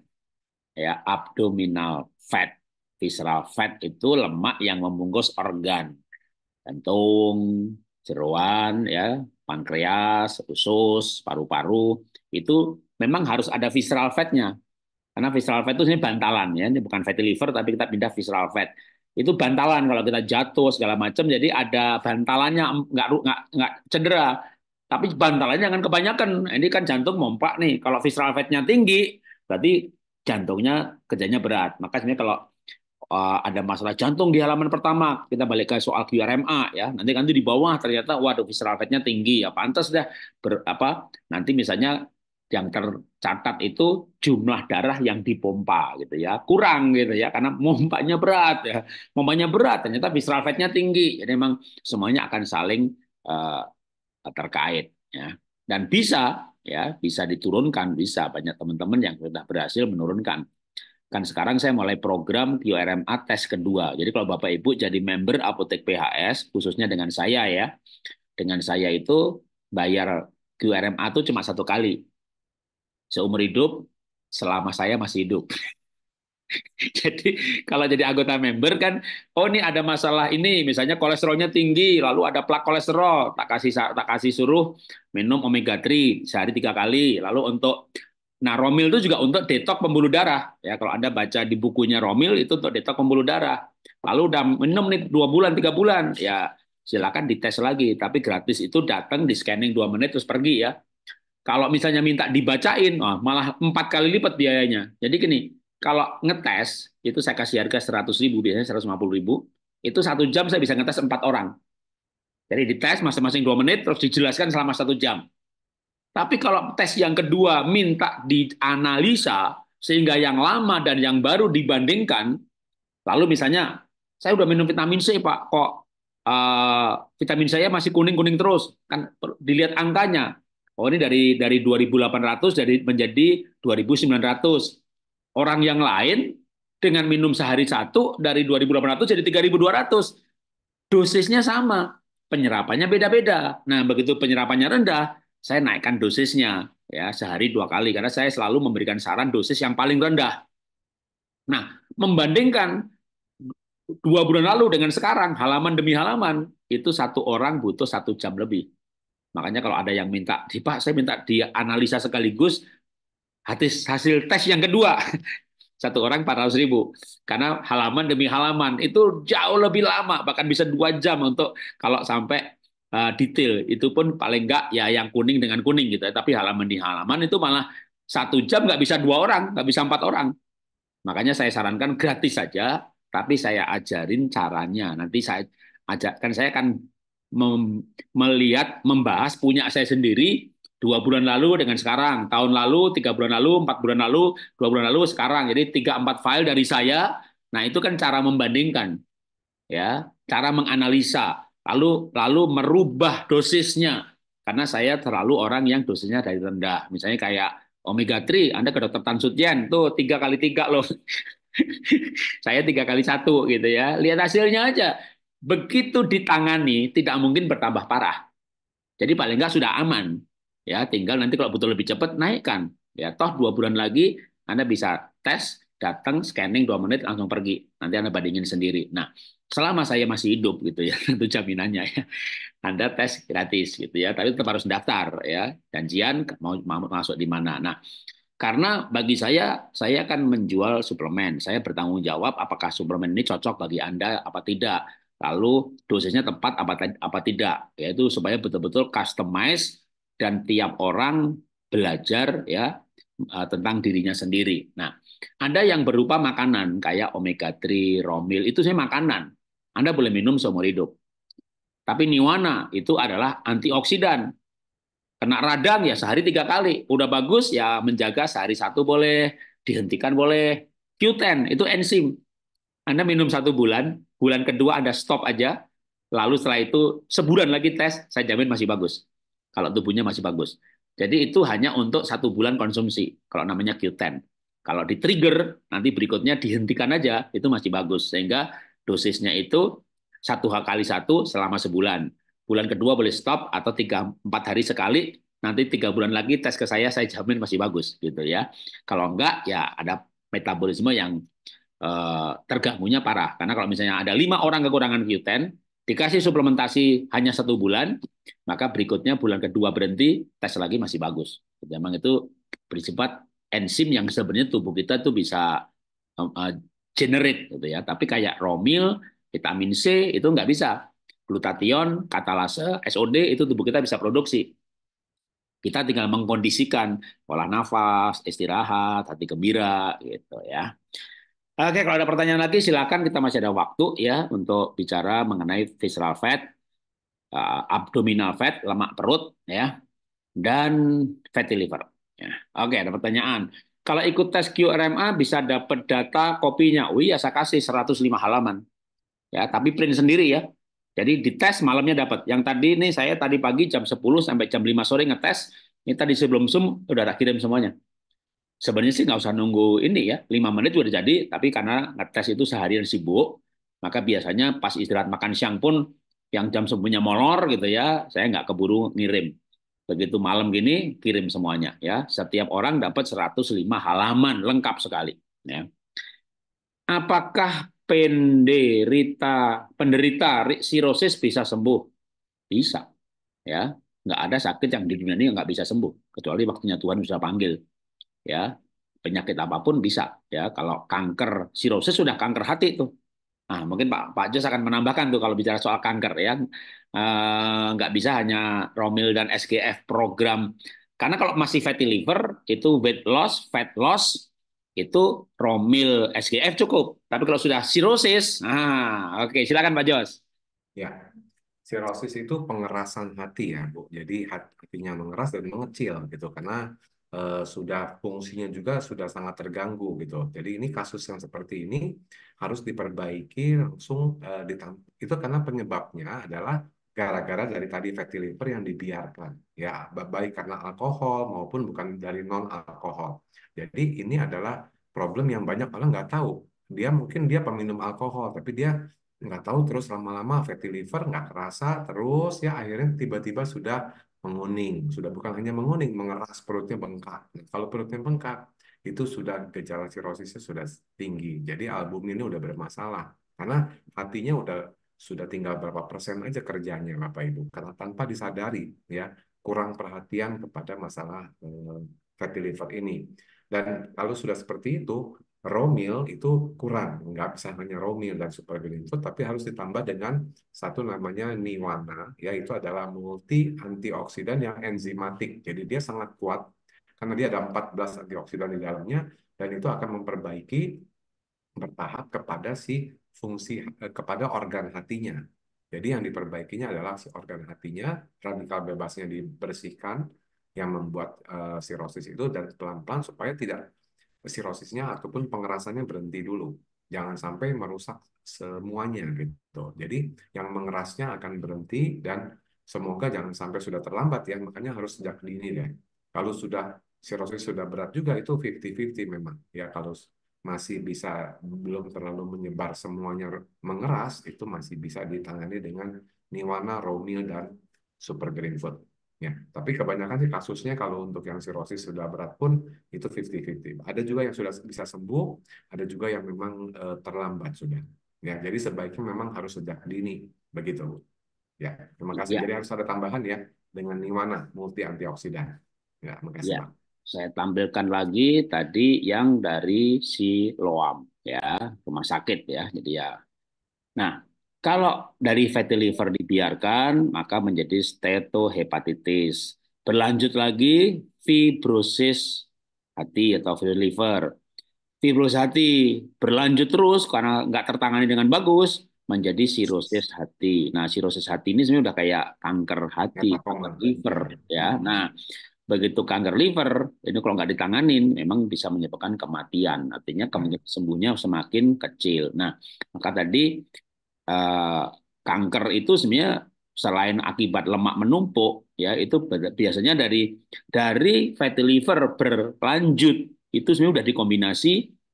ya abdominal fat. Visceral fat itu lemak yang membungkus organ, jantung, jeroan, ya pankreas, usus, paru-paru. Itu memang harus ada visceral fatnya. Karena visceral fat itu ini bantalan ya, ini bukan fatty liver tapi kita pindah visceral fat. Itu bantalan kalau kita jatuh segala macam, jadi ada bantalannya nggak nggak nggak cedera tapi bantalannya jangan kebanyakan. Ini kan jantung mompa nih. Kalau visceral fatnya tinggi, berarti jantungnya kerjanya berat. Maka sebenarnya kalau eh, ada masalah jantung di halaman pertama. Kita balik ke soal QRMA ya. Nanti kan itu di bawah ternyata waduh visceral fatnya tinggi ya. Pantas dah ber, apa nanti misalnya yang tercatat itu jumlah darah yang dipompa gitu ya kurang gitu ya karena mompanya berat ya mompanya berat ternyata visceral fatnya tinggi jadi memang semuanya akan saling uh, terkait ya dan bisa ya bisa diturunkan bisa banyak teman-teman yang sudah berhasil menurunkan kan sekarang saya mulai program QRMA tes kedua jadi kalau bapak ibu jadi member apotek PHS khususnya dengan saya ya dengan saya itu bayar QRMA itu cuma satu kali seumur hidup selama saya masih hidup (laughs) jadi kalau jadi anggota member kan, oh ini ada masalah ini, misalnya kolesterolnya tinggi, lalu ada plak kolesterol, tak kasih tak kasih suruh minum omega 3 sehari tiga kali, lalu untuk Nah, Romil itu juga untuk detok pembuluh darah. Ya, kalau Anda baca di bukunya Romil itu untuk detok pembuluh darah. Lalu udah minum nih dua bulan, tiga bulan, ya silakan dites lagi. Tapi gratis itu datang di scanning dua menit terus pergi ya. Kalau misalnya minta dibacain, oh, malah empat kali lipat biayanya. Jadi gini, kalau ngetes, itu saya kasih harga 100 ribu, biasanya 150 ribu. Itu satu jam saya bisa ngetes empat orang. Jadi dites masing-masing dua menit, terus dijelaskan selama satu jam. Tapi kalau tes yang kedua minta dianalisa, sehingga yang lama dan yang baru dibandingkan, lalu misalnya, saya udah minum vitamin C, Pak, kok uh, vitamin saya masih kuning-kuning terus. Kan dilihat angkanya, Oh ini dari dari 2.800 dari menjadi 2.900 orang yang lain dengan minum sehari satu dari 2.800 jadi 3.200. Dosisnya sama, penyerapannya beda-beda. Nah, begitu penyerapannya rendah, saya naikkan dosisnya ya sehari dua kali karena saya selalu memberikan saran dosis yang paling rendah. Nah, membandingkan dua bulan lalu dengan sekarang halaman demi halaman itu satu orang butuh satu jam lebih. Makanya kalau ada yang minta, Pak saya minta dianalisa sekaligus hasil, hasil tes yang kedua (laughs) satu orang 400 ribu karena halaman demi halaman itu jauh lebih lama bahkan bisa dua jam untuk kalau sampai uh, detail itu pun paling enggak ya yang kuning dengan kuning gitu ya. tapi halaman di halaman itu malah satu jam nggak bisa dua orang nggak bisa empat orang makanya saya sarankan gratis saja tapi saya ajarin caranya nanti saya kan saya akan mem, melihat membahas punya saya sendiri dua bulan lalu dengan sekarang, tahun lalu, tiga bulan lalu, empat bulan lalu, dua bulan lalu, sekarang. Jadi tiga empat file dari saya. Nah itu kan cara membandingkan, ya, cara menganalisa, lalu lalu merubah dosisnya. Karena saya terlalu orang yang dosisnya dari rendah. Misalnya kayak omega 3, Anda ke dokter Tan Sutyen, tuh tiga kali tiga loh. (laughs) saya tiga kali satu gitu ya. Lihat hasilnya aja. Begitu ditangani, tidak mungkin bertambah parah. Jadi paling nggak sudah aman Ya, tinggal nanti kalau butuh lebih cepat naikkan. Ya, toh dua bulan lagi Anda bisa tes, datang, scanning dua menit langsung pergi. Nanti Anda bandingin sendiri. Nah, selama saya masih hidup gitu ya, (laughs) itu jaminannya ya. Anda tes gratis gitu ya, tapi tetap harus daftar ya, janjian mau, mau masuk di mana. Nah, karena bagi saya, saya akan menjual suplemen. Saya bertanggung jawab apakah suplemen ini cocok bagi Anda apa tidak. Lalu dosisnya tepat apa, apa tidak. Yaitu supaya betul-betul customize dan tiap orang belajar ya e, tentang dirinya sendiri. Nah, ada yang berupa makanan kayak omega 3, romil itu saya makanan. Anda boleh minum seumur hidup. Tapi niwana itu adalah antioksidan. Kena radang ya sehari tiga kali. Udah bagus ya menjaga sehari satu boleh, dihentikan boleh. Q10 itu enzim. Anda minum satu bulan, bulan kedua Anda stop aja, lalu setelah itu sebulan lagi tes, saya jamin masih bagus kalau tubuhnya masih bagus. Jadi itu hanya untuk satu bulan konsumsi, kalau namanya Q10. Kalau di trigger, nanti berikutnya dihentikan aja, itu masih bagus. Sehingga dosisnya itu satu kali satu selama sebulan. Bulan kedua boleh stop atau tiga empat hari sekali. Nanti tiga bulan lagi tes ke saya, saya jamin masih bagus gitu ya. Kalau enggak ya ada metabolisme yang eh, terganggunya parah. Karena kalau misalnya ada lima orang kekurangan Q10, Dikasih suplementasi hanya satu bulan, maka berikutnya bulan kedua berhenti, tes lagi masih bagus. Jadi memang itu bersifat enzim yang sebenarnya tubuh kita tuh bisa eh, generate gitu ya. Tapi kayak romil, vitamin C itu nggak bisa. Glutation, katalase, SOD itu tubuh kita bisa produksi. Kita tinggal mengkondisikan pola nafas, istirahat, hati gembira gitu ya. Oke, kalau ada pertanyaan lagi silakan kita masih ada waktu ya untuk bicara mengenai visceral fat, eh, abdominal fat, lemak perut ya, dan fatty liver. Ya. Oke, ada pertanyaan. Kalau ikut tes QRMA bisa dapat data kopinya. Wih, ya saya kasih 105 halaman. Ya, tapi print sendiri ya. Jadi di tes malamnya dapat. Yang tadi ini saya tadi pagi jam 10 sampai jam 5 sore ngetes. Ini tadi sebelum Zoom udah kirim semuanya sebenarnya sih nggak usah nunggu ini ya, lima menit sudah jadi, tapi karena ngetes itu seharian sibuk, maka biasanya pas istirahat makan siang pun yang jam sembunyinya molor gitu ya, saya nggak keburu ngirim. Begitu malam gini, kirim semuanya ya. Setiap orang dapat 105 halaman, lengkap sekali. Ya. Apakah penderita penderita sirosis bisa sembuh? Bisa. Ya, nggak ada sakit yang di dunia ini nggak bisa sembuh kecuali waktunya Tuhan bisa panggil ya penyakit apapun bisa ya kalau kanker sirosis sudah kanker hati itu, nah mungkin Pak Pak Jos akan menambahkan tuh kalau bicara soal kanker ya nggak eh, nggak bisa hanya Romil dan SGF program karena kalau masih fatty liver itu weight loss fat loss itu Romil SGF cukup tapi kalau sudah sirosis ah oke silakan Pak Jos ya sirosis itu pengerasan hati ya bu jadi hatinya mengeras dan mengecil gitu karena Eh, sudah fungsinya juga sudah sangat terganggu gitu. Jadi ini kasus yang seperti ini harus diperbaiki langsung uh, itu karena penyebabnya adalah gara-gara dari tadi fatty liver yang dibiarkan ya baik karena alkohol maupun bukan dari non alkohol. Jadi ini adalah problem yang banyak orang nggak tahu. Dia mungkin dia peminum alkohol tapi dia nggak tahu terus lama-lama fatty liver nggak kerasa terus ya akhirnya tiba-tiba sudah menguning. Sudah bukan hanya menguning, mengeras perutnya bengkak. Nah, kalau perutnya bengkak, itu sudah gejala sirosisnya sudah tinggi. Jadi album ini udah bermasalah. Karena hatinya udah sudah tinggal berapa persen aja kerjanya Bapak Ibu. Karena tanpa disadari ya kurang perhatian kepada masalah eh, fatty liver ini. Dan kalau sudah seperti itu, romil itu kurang, nggak bisa hanya raw meal dan green food tapi harus ditambah dengan satu namanya niwana, yaitu adalah multi antioksidan yang enzimatik. Jadi dia sangat kuat karena dia ada 14 antioksidan di dalamnya dan itu akan memperbaiki bertahap kepada si fungsi eh, kepada organ hatinya. Jadi yang diperbaikinya adalah si organ hatinya, radikal bebasnya dibersihkan yang membuat uh, sirosis itu dan pelan-pelan supaya tidak sirosisnya ataupun pengerasannya berhenti dulu. Jangan sampai merusak semuanya gitu. Jadi yang mengerasnya akan berhenti dan semoga jangan sampai sudah terlambat ya, makanya harus sejak dini deh. Kalau sudah sirosis sudah berat juga itu 50-50 memang. Ya kalau masih bisa belum terlalu menyebar semuanya mengeras itu masih bisa ditangani dengan Niwana, Romil dan Super Green Food. Ya, tapi kebanyakan sih kasusnya kalau untuk yang sirosis sudah berat pun itu 50-50. Ada juga yang sudah bisa sembuh, ada juga yang memang eh, terlambat sudah. Ya, jadi sebaiknya memang harus sejak dini begitu. Ya, terima kasih. Ya. Jadi harus ada tambahan ya dengan niwana multi antioksidan. Ya, kasih ya. Saya tampilkan lagi tadi yang dari si Loam ya, rumah sakit ya. Jadi ya. Nah, kalau dari fatty liver dibiarkan, maka menjadi stetohepatitis. Berlanjut lagi fibrosis hati atau fatty liver. Fibrosis hati berlanjut terus karena nggak tertangani dengan bagus menjadi sirosis hati. Nah, sirosis hati ini sebenarnya udah kayak kanker hati, kanker liver ya. Nah, begitu kanker liver ini kalau nggak ditanganin memang bisa menyebabkan kematian artinya kemungkinan hmm. sembuhnya semakin kecil nah maka tadi Eh, kanker itu sebenarnya selain akibat lemak menumpuk ya itu biasanya dari dari fatty liver berlanjut itu sebenarnya sudah dikombinasi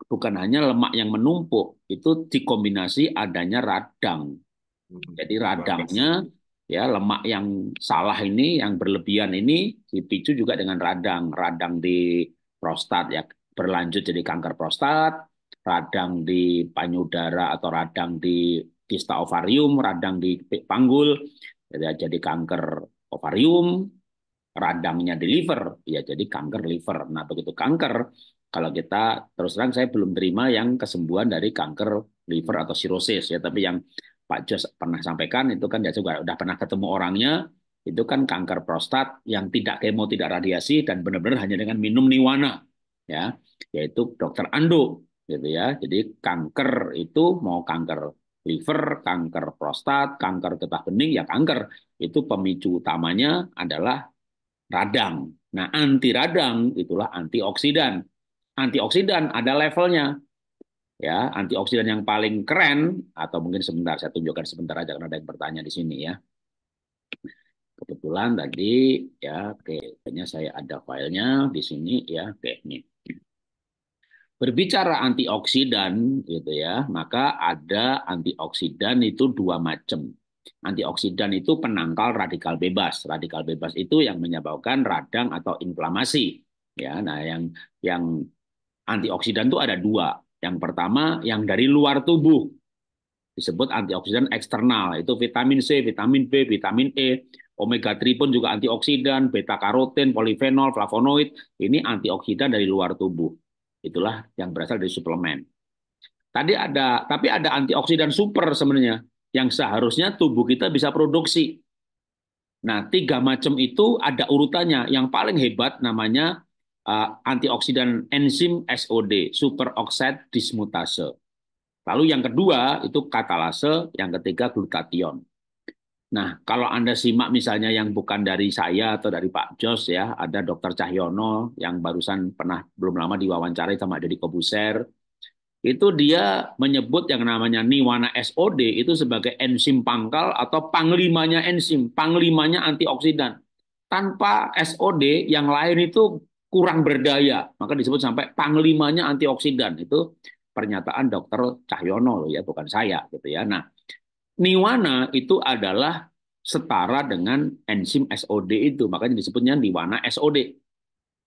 bukan hanya lemak yang menumpuk itu dikombinasi adanya radang hmm, jadi radangnya ya lemak yang salah ini yang berlebihan ini dipicu juga dengan radang radang di prostat ya berlanjut jadi kanker prostat radang di payudara atau radang di kista ovarium, radang di panggul, ya jadi kanker ovarium, radangnya di liver, ya jadi kanker liver. Nah begitu kanker, kalau kita terus terang saya belum terima yang kesembuhan dari kanker liver atau sirosis ya, tapi yang Pak Jos pernah sampaikan itu kan dia juga udah pernah ketemu orangnya, itu kan kanker prostat yang tidak kemo, tidak radiasi dan benar-benar hanya dengan minum niwana ya, yaitu dokter Ando gitu ya. Jadi kanker itu mau kanker liver, kanker prostat, kanker getah bening, ya kanker. Itu pemicu utamanya adalah radang. Nah, anti radang itulah antioksidan. Antioksidan ada levelnya. Ya, antioksidan yang paling keren atau mungkin sebentar saya tunjukkan sebentar aja karena ada yang bertanya di sini ya. Kebetulan tadi ya, kayaknya saya ada filenya di sini ya, oke nih. Berbicara antioksidan gitu ya, maka ada antioksidan itu dua macam. Antioksidan itu penangkal radikal bebas. Radikal bebas itu yang menyebabkan radang atau inflamasi. Ya, nah yang yang antioksidan itu ada dua. Yang pertama yang dari luar tubuh disebut antioksidan eksternal itu vitamin C, vitamin B, vitamin E, omega 3 pun juga antioksidan, beta karoten, polifenol, flavonoid, ini antioksidan dari luar tubuh. Itulah yang berasal dari suplemen. Tadi ada, tapi ada antioksidan super sebenarnya yang seharusnya tubuh kita bisa produksi. Nah, tiga macam itu ada urutannya. Yang paling hebat namanya uh, antioksidan enzim SOD, superoxide dismutase. Lalu yang kedua itu katalase, yang ketiga glutathione. Nah, kalau Anda simak misalnya yang bukan dari saya atau dari Pak Jos ya, ada Dr. Cahyono yang barusan pernah belum lama diwawancarai sama Deddy Kobuser, itu dia menyebut yang namanya niwana SOD itu sebagai enzim pangkal atau panglimanya enzim, panglimanya antioksidan. Tanpa SOD yang lain itu kurang berdaya, maka disebut sampai panglimanya antioksidan. Itu pernyataan Dr. Cahyono ya, bukan saya gitu ya. Nah, niwana itu adalah setara dengan enzim SOD itu. Makanya disebutnya niwana SOD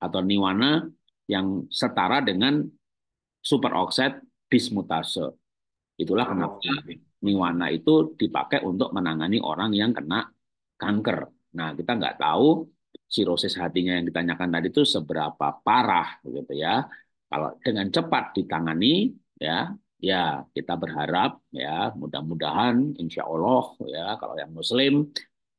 atau niwana yang setara dengan superoksid dismutase. Itulah oh, kenapa niwana itu dipakai untuk menangani orang yang kena kanker. Nah, kita nggak tahu sirosis hatinya yang ditanyakan tadi itu seberapa parah gitu ya. Kalau dengan cepat ditangani ya ya kita berharap ya mudah-mudahan insya Allah ya kalau yang Muslim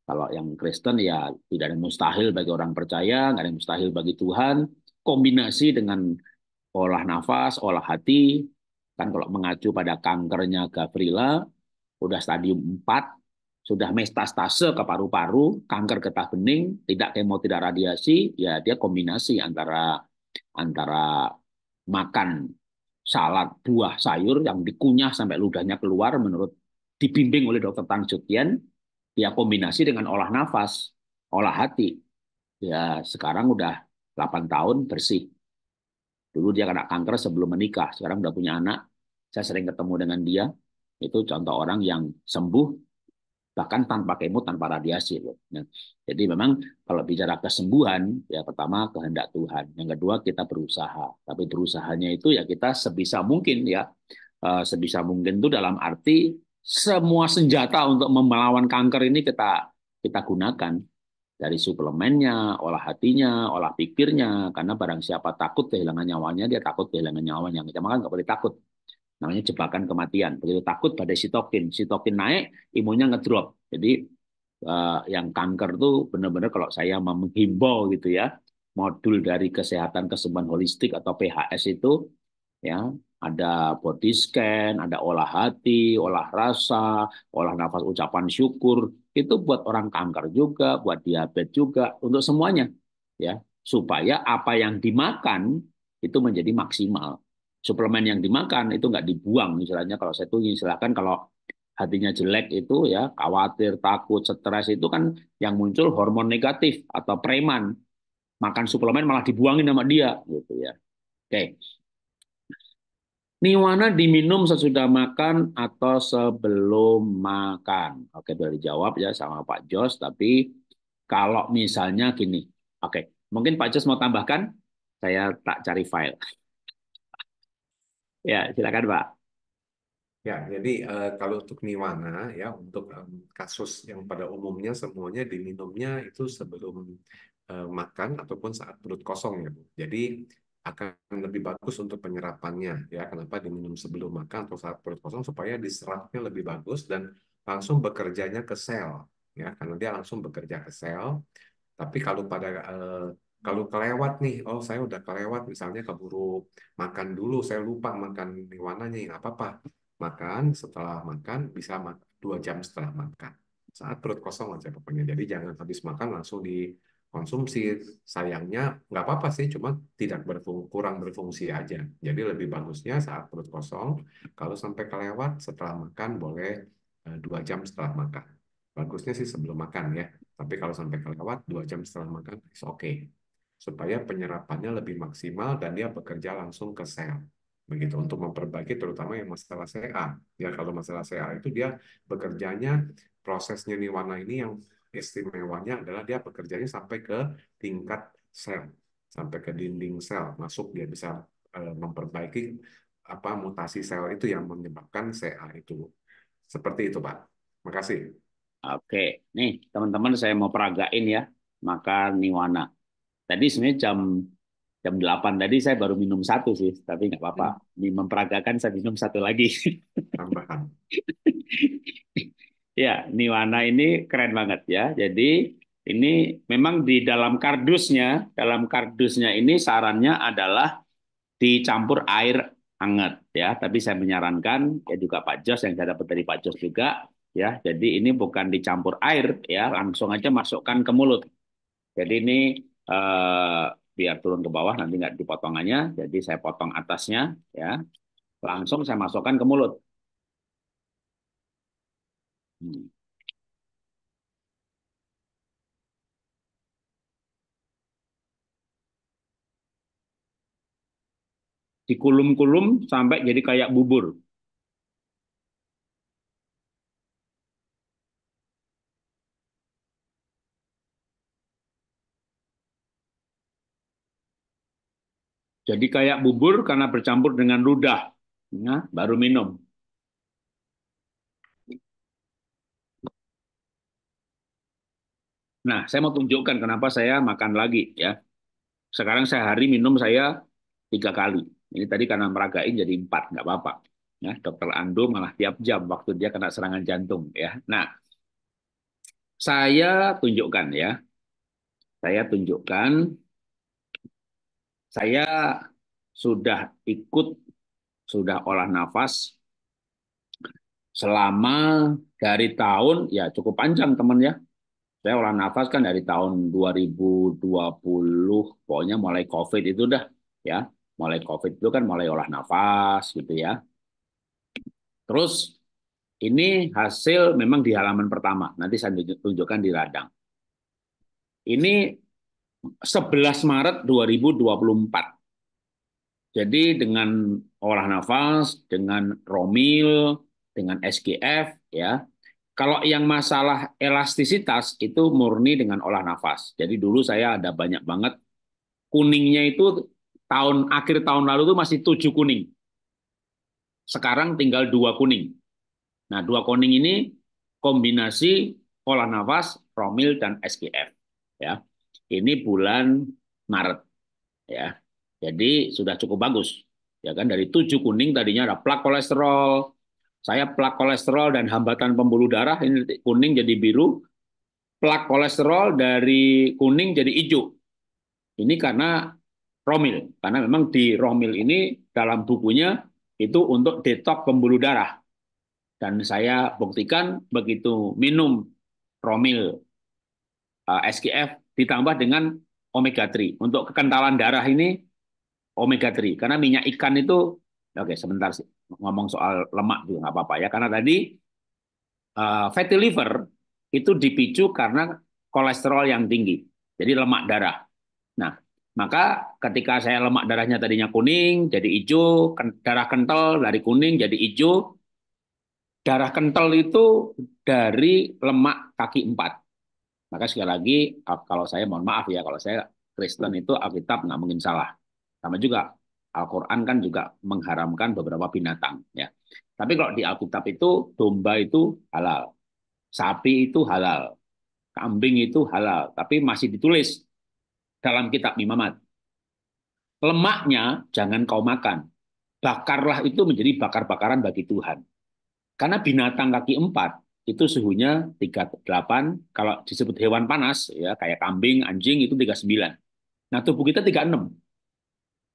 kalau yang Kristen ya tidak ada yang mustahil bagi orang percaya nggak ada yang mustahil bagi Tuhan kombinasi dengan olah nafas olah hati kan kalau mengacu pada kankernya Gavrila udah stadium 4 sudah metastase ke paru-paru kanker getah bening tidak kemo tidak radiasi ya dia kombinasi antara antara makan salad buah sayur yang dikunyah sampai ludahnya keluar menurut dibimbing oleh dokter Tang Jutian ya kombinasi dengan olah nafas, olah hati. Ya sekarang udah 8 tahun bersih. Dulu dia kena kanker sebelum menikah, sekarang udah punya anak. Saya sering ketemu dengan dia. Itu contoh orang yang sembuh bahkan tanpa kemo tanpa radiasi loh. Ya. jadi memang kalau bicara kesembuhan ya pertama kehendak Tuhan, yang kedua kita berusaha. Tapi berusahanya itu ya kita sebisa mungkin ya eh, sebisa mungkin itu dalam arti semua senjata untuk melawan kanker ini kita kita gunakan dari suplemennya, olah hatinya, olah pikirnya, karena barang siapa takut kehilangan nyawanya, dia takut kehilangan nyawanya. Kita makan nggak boleh takut. Namanya jebakan kematian. Begitu takut pada sitokin, sitokin naik, imunnya ngedrop. Jadi eh, yang kanker tuh benar-benar kalau saya menghimbau gitu ya, modul dari kesehatan kesembuhan holistik atau PHS itu ya ada body scan, ada olah hati, olah rasa, olah nafas ucapan syukur. Itu buat orang kanker juga, buat diabetes juga, untuk semuanya. ya Supaya apa yang dimakan itu menjadi maksimal suplemen yang dimakan itu nggak dibuang misalnya kalau saya tuh silakan kalau hatinya jelek itu ya khawatir takut stres itu kan yang muncul hormon negatif atau preman makan suplemen malah dibuangin sama dia gitu ya oke Ini Niwana diminum sesudah makan atau sebelum makan. Oke, boleh dijawab ya sama Pak Jos. Tapi kalau misalnya gini, oke, mungkin Pak Jos mau tambahkan, saya tak cari file. Ya, silakan Pak. Ya, jadi uh, kalau untuk niwana ya untuk um, kasus yang pada umumnya semuanya diminumnya itu sebelum uh, makan ataupun saat perut kosong ya Bu. Jadi akan lebih bagus untuk penyerapannya ya. Kenapa diminum sebelum makan atau saat perut kosong supaya diserapnya lebih bagus dan langsung bekerjanya ke sel ya karena dia langsung bekerja ke sel. Tapi kalau pada uh, kalau kelewat nih, oh saya udah kelewat misalnya keburu makan dulu, saya lupa makan warnanya, nggak apa-apa. Makan, setelah makan bisa dua jam setelah makan. Saat perut kosong aja pokoknya. Jadi jangan habis makan langsung dikonsumsi. Sayangnya nggak apa-apa sih, cuma tidak berfung kurang berfungsi aja. Jadi lebih bagusnya saat perut kosong. Kalau sampai kelewat setelah makan boleh eh, dua jam setelah makan. Bagusnya sih sebelum makan ya. Tapi kalau sampai kelewat dua jam setelah makan, oke. Okay supaya penyerapannya lebih maksimal dan dia bekerja langsung ke sel begitu untuk memperbaiki terutama yang masalah CA ya kalau masalah CA itu dia bekerjanya prosesnya nih warna ini yang istimewanya adalah dia bekerjanya sampai ke tingkat sel sampai ke dinding sel masuk dia bisa eh, memperbaiki apa mutasi sel itu yang menyebabkan CA itu seperti itu Pak makasih oke nih teman-teman saya mau peragain ya maka niwana tadi sebenarnya jam jam 8 tadi saya baru minum satu sih, tapi nggak apa-apa. Hmm. Memperagakan saya minum satu lagi. Tambahan. (laughs) ya, Niwana ini keren banget ya. Jadi ini memang di dalam kardusnya, dalam kardusnya ini sarannya adalah dicampur air hangat ya. Tapi saya menyarankan ya juga Pak Jos yang saya dapat dari Pak Jos juga ya. Jadi ini bukan dicampur air ya, langsung aja masukkan ke mulut. Jadi ini eh, biar turun ke bawah nanti nggak dipotongannya jadi saya potong atasnya ya langsung saya masukkan ke mulut hmm. dikulum-kulum sampai jadi kayak bubur Jadi kayak bubur karena bercampur dengan ludah, ya, baru minum. Nah, saya mau tunjukkan kenapa saya makan lagi ya. Sekarang hari minum saya tiga kali. Ini tadi karena meragain jadi empat, nggak apa-apa. Ya, dokter Ando malah tiap jam waktu dia kena serangan jantung ya. Nah, saya tunjukkan ya. Saya tunjukkan saya sudah ikut, sudah olah nafas selama dari tahun, ya cukup panjang teman ya. Saya olah nafas kan dari tahun 2020, pokoknya mulai COVID itu dah ya. Mulai COVID itu kan mulai olah nafas gitu ya. Terus ini hasil memang di halaman pertama, nanti saya tunjukkan di radang. Ini 11 Maret 2024. Jadi dengan olah nafas, dengan Romil, dengan SGF ya. Kalau yang masalah elastisitas itu murni dengan olah nafas. Jadi dulu saya ada banyak banget kuningnya itu tahun akhir tahun lalu itu masih tujuh kuning. Sekarang tinggal dua kuning. Nah, dua kuning ini kombinasi olah nafas, romil dan SGF ya ini bulan Maret ya. Jadi sudah cukup bagus. Ya kan dari tujuh kuning tadinya ada plak kolesterol, saya plak kolesterol dan hambatan pembuluh darah ini kuning jadi biru, plak kolesterol dari kuning jadi hijau. Ini karena romil, karena memang di romil ini dalam bukunya itu untuk detok pembuluh darah. Dan saya buktikan begitu minum romil eh, SKF ditambah dengan omega 3. Untuk kekentalan darah ini omega 3 karena minyak ikan itu ya oke sebentar sih ngomong soal lemak juga nggak apa-apa ya karena tadi uh, fatty liver itu dipicu karena kolesterol yang tinggi. Jadi lemak darah. Nah, maka ketika saya lemak darahnya tadinya kuning jadi hijau, darah kental dari kuning jadi hijau. Darah kental itu dari lemak kaki empat maka sekali lagi, kalau saya mohon maaf ya, kalau saya Kristen itu Alkitab nggak mungkin salah. Sama juga Al-Quran kan juga mengharamkan beberapa binatang. ya. Tapi kalau di Alkitab itu domba itu halal, sapi itu halal, kambing itu halal, tapi masih ditulis dalam kitab Imamat. Lemaknya jangan kau makan, bakarlah itu menjadi bakar-bakaran bagi Tuhan. Karena binatang kaki empat itu suhunya 38, kalau disebut hewan panas ya kayak kambing, anjing itu 39. Nah, tubuh kita 36.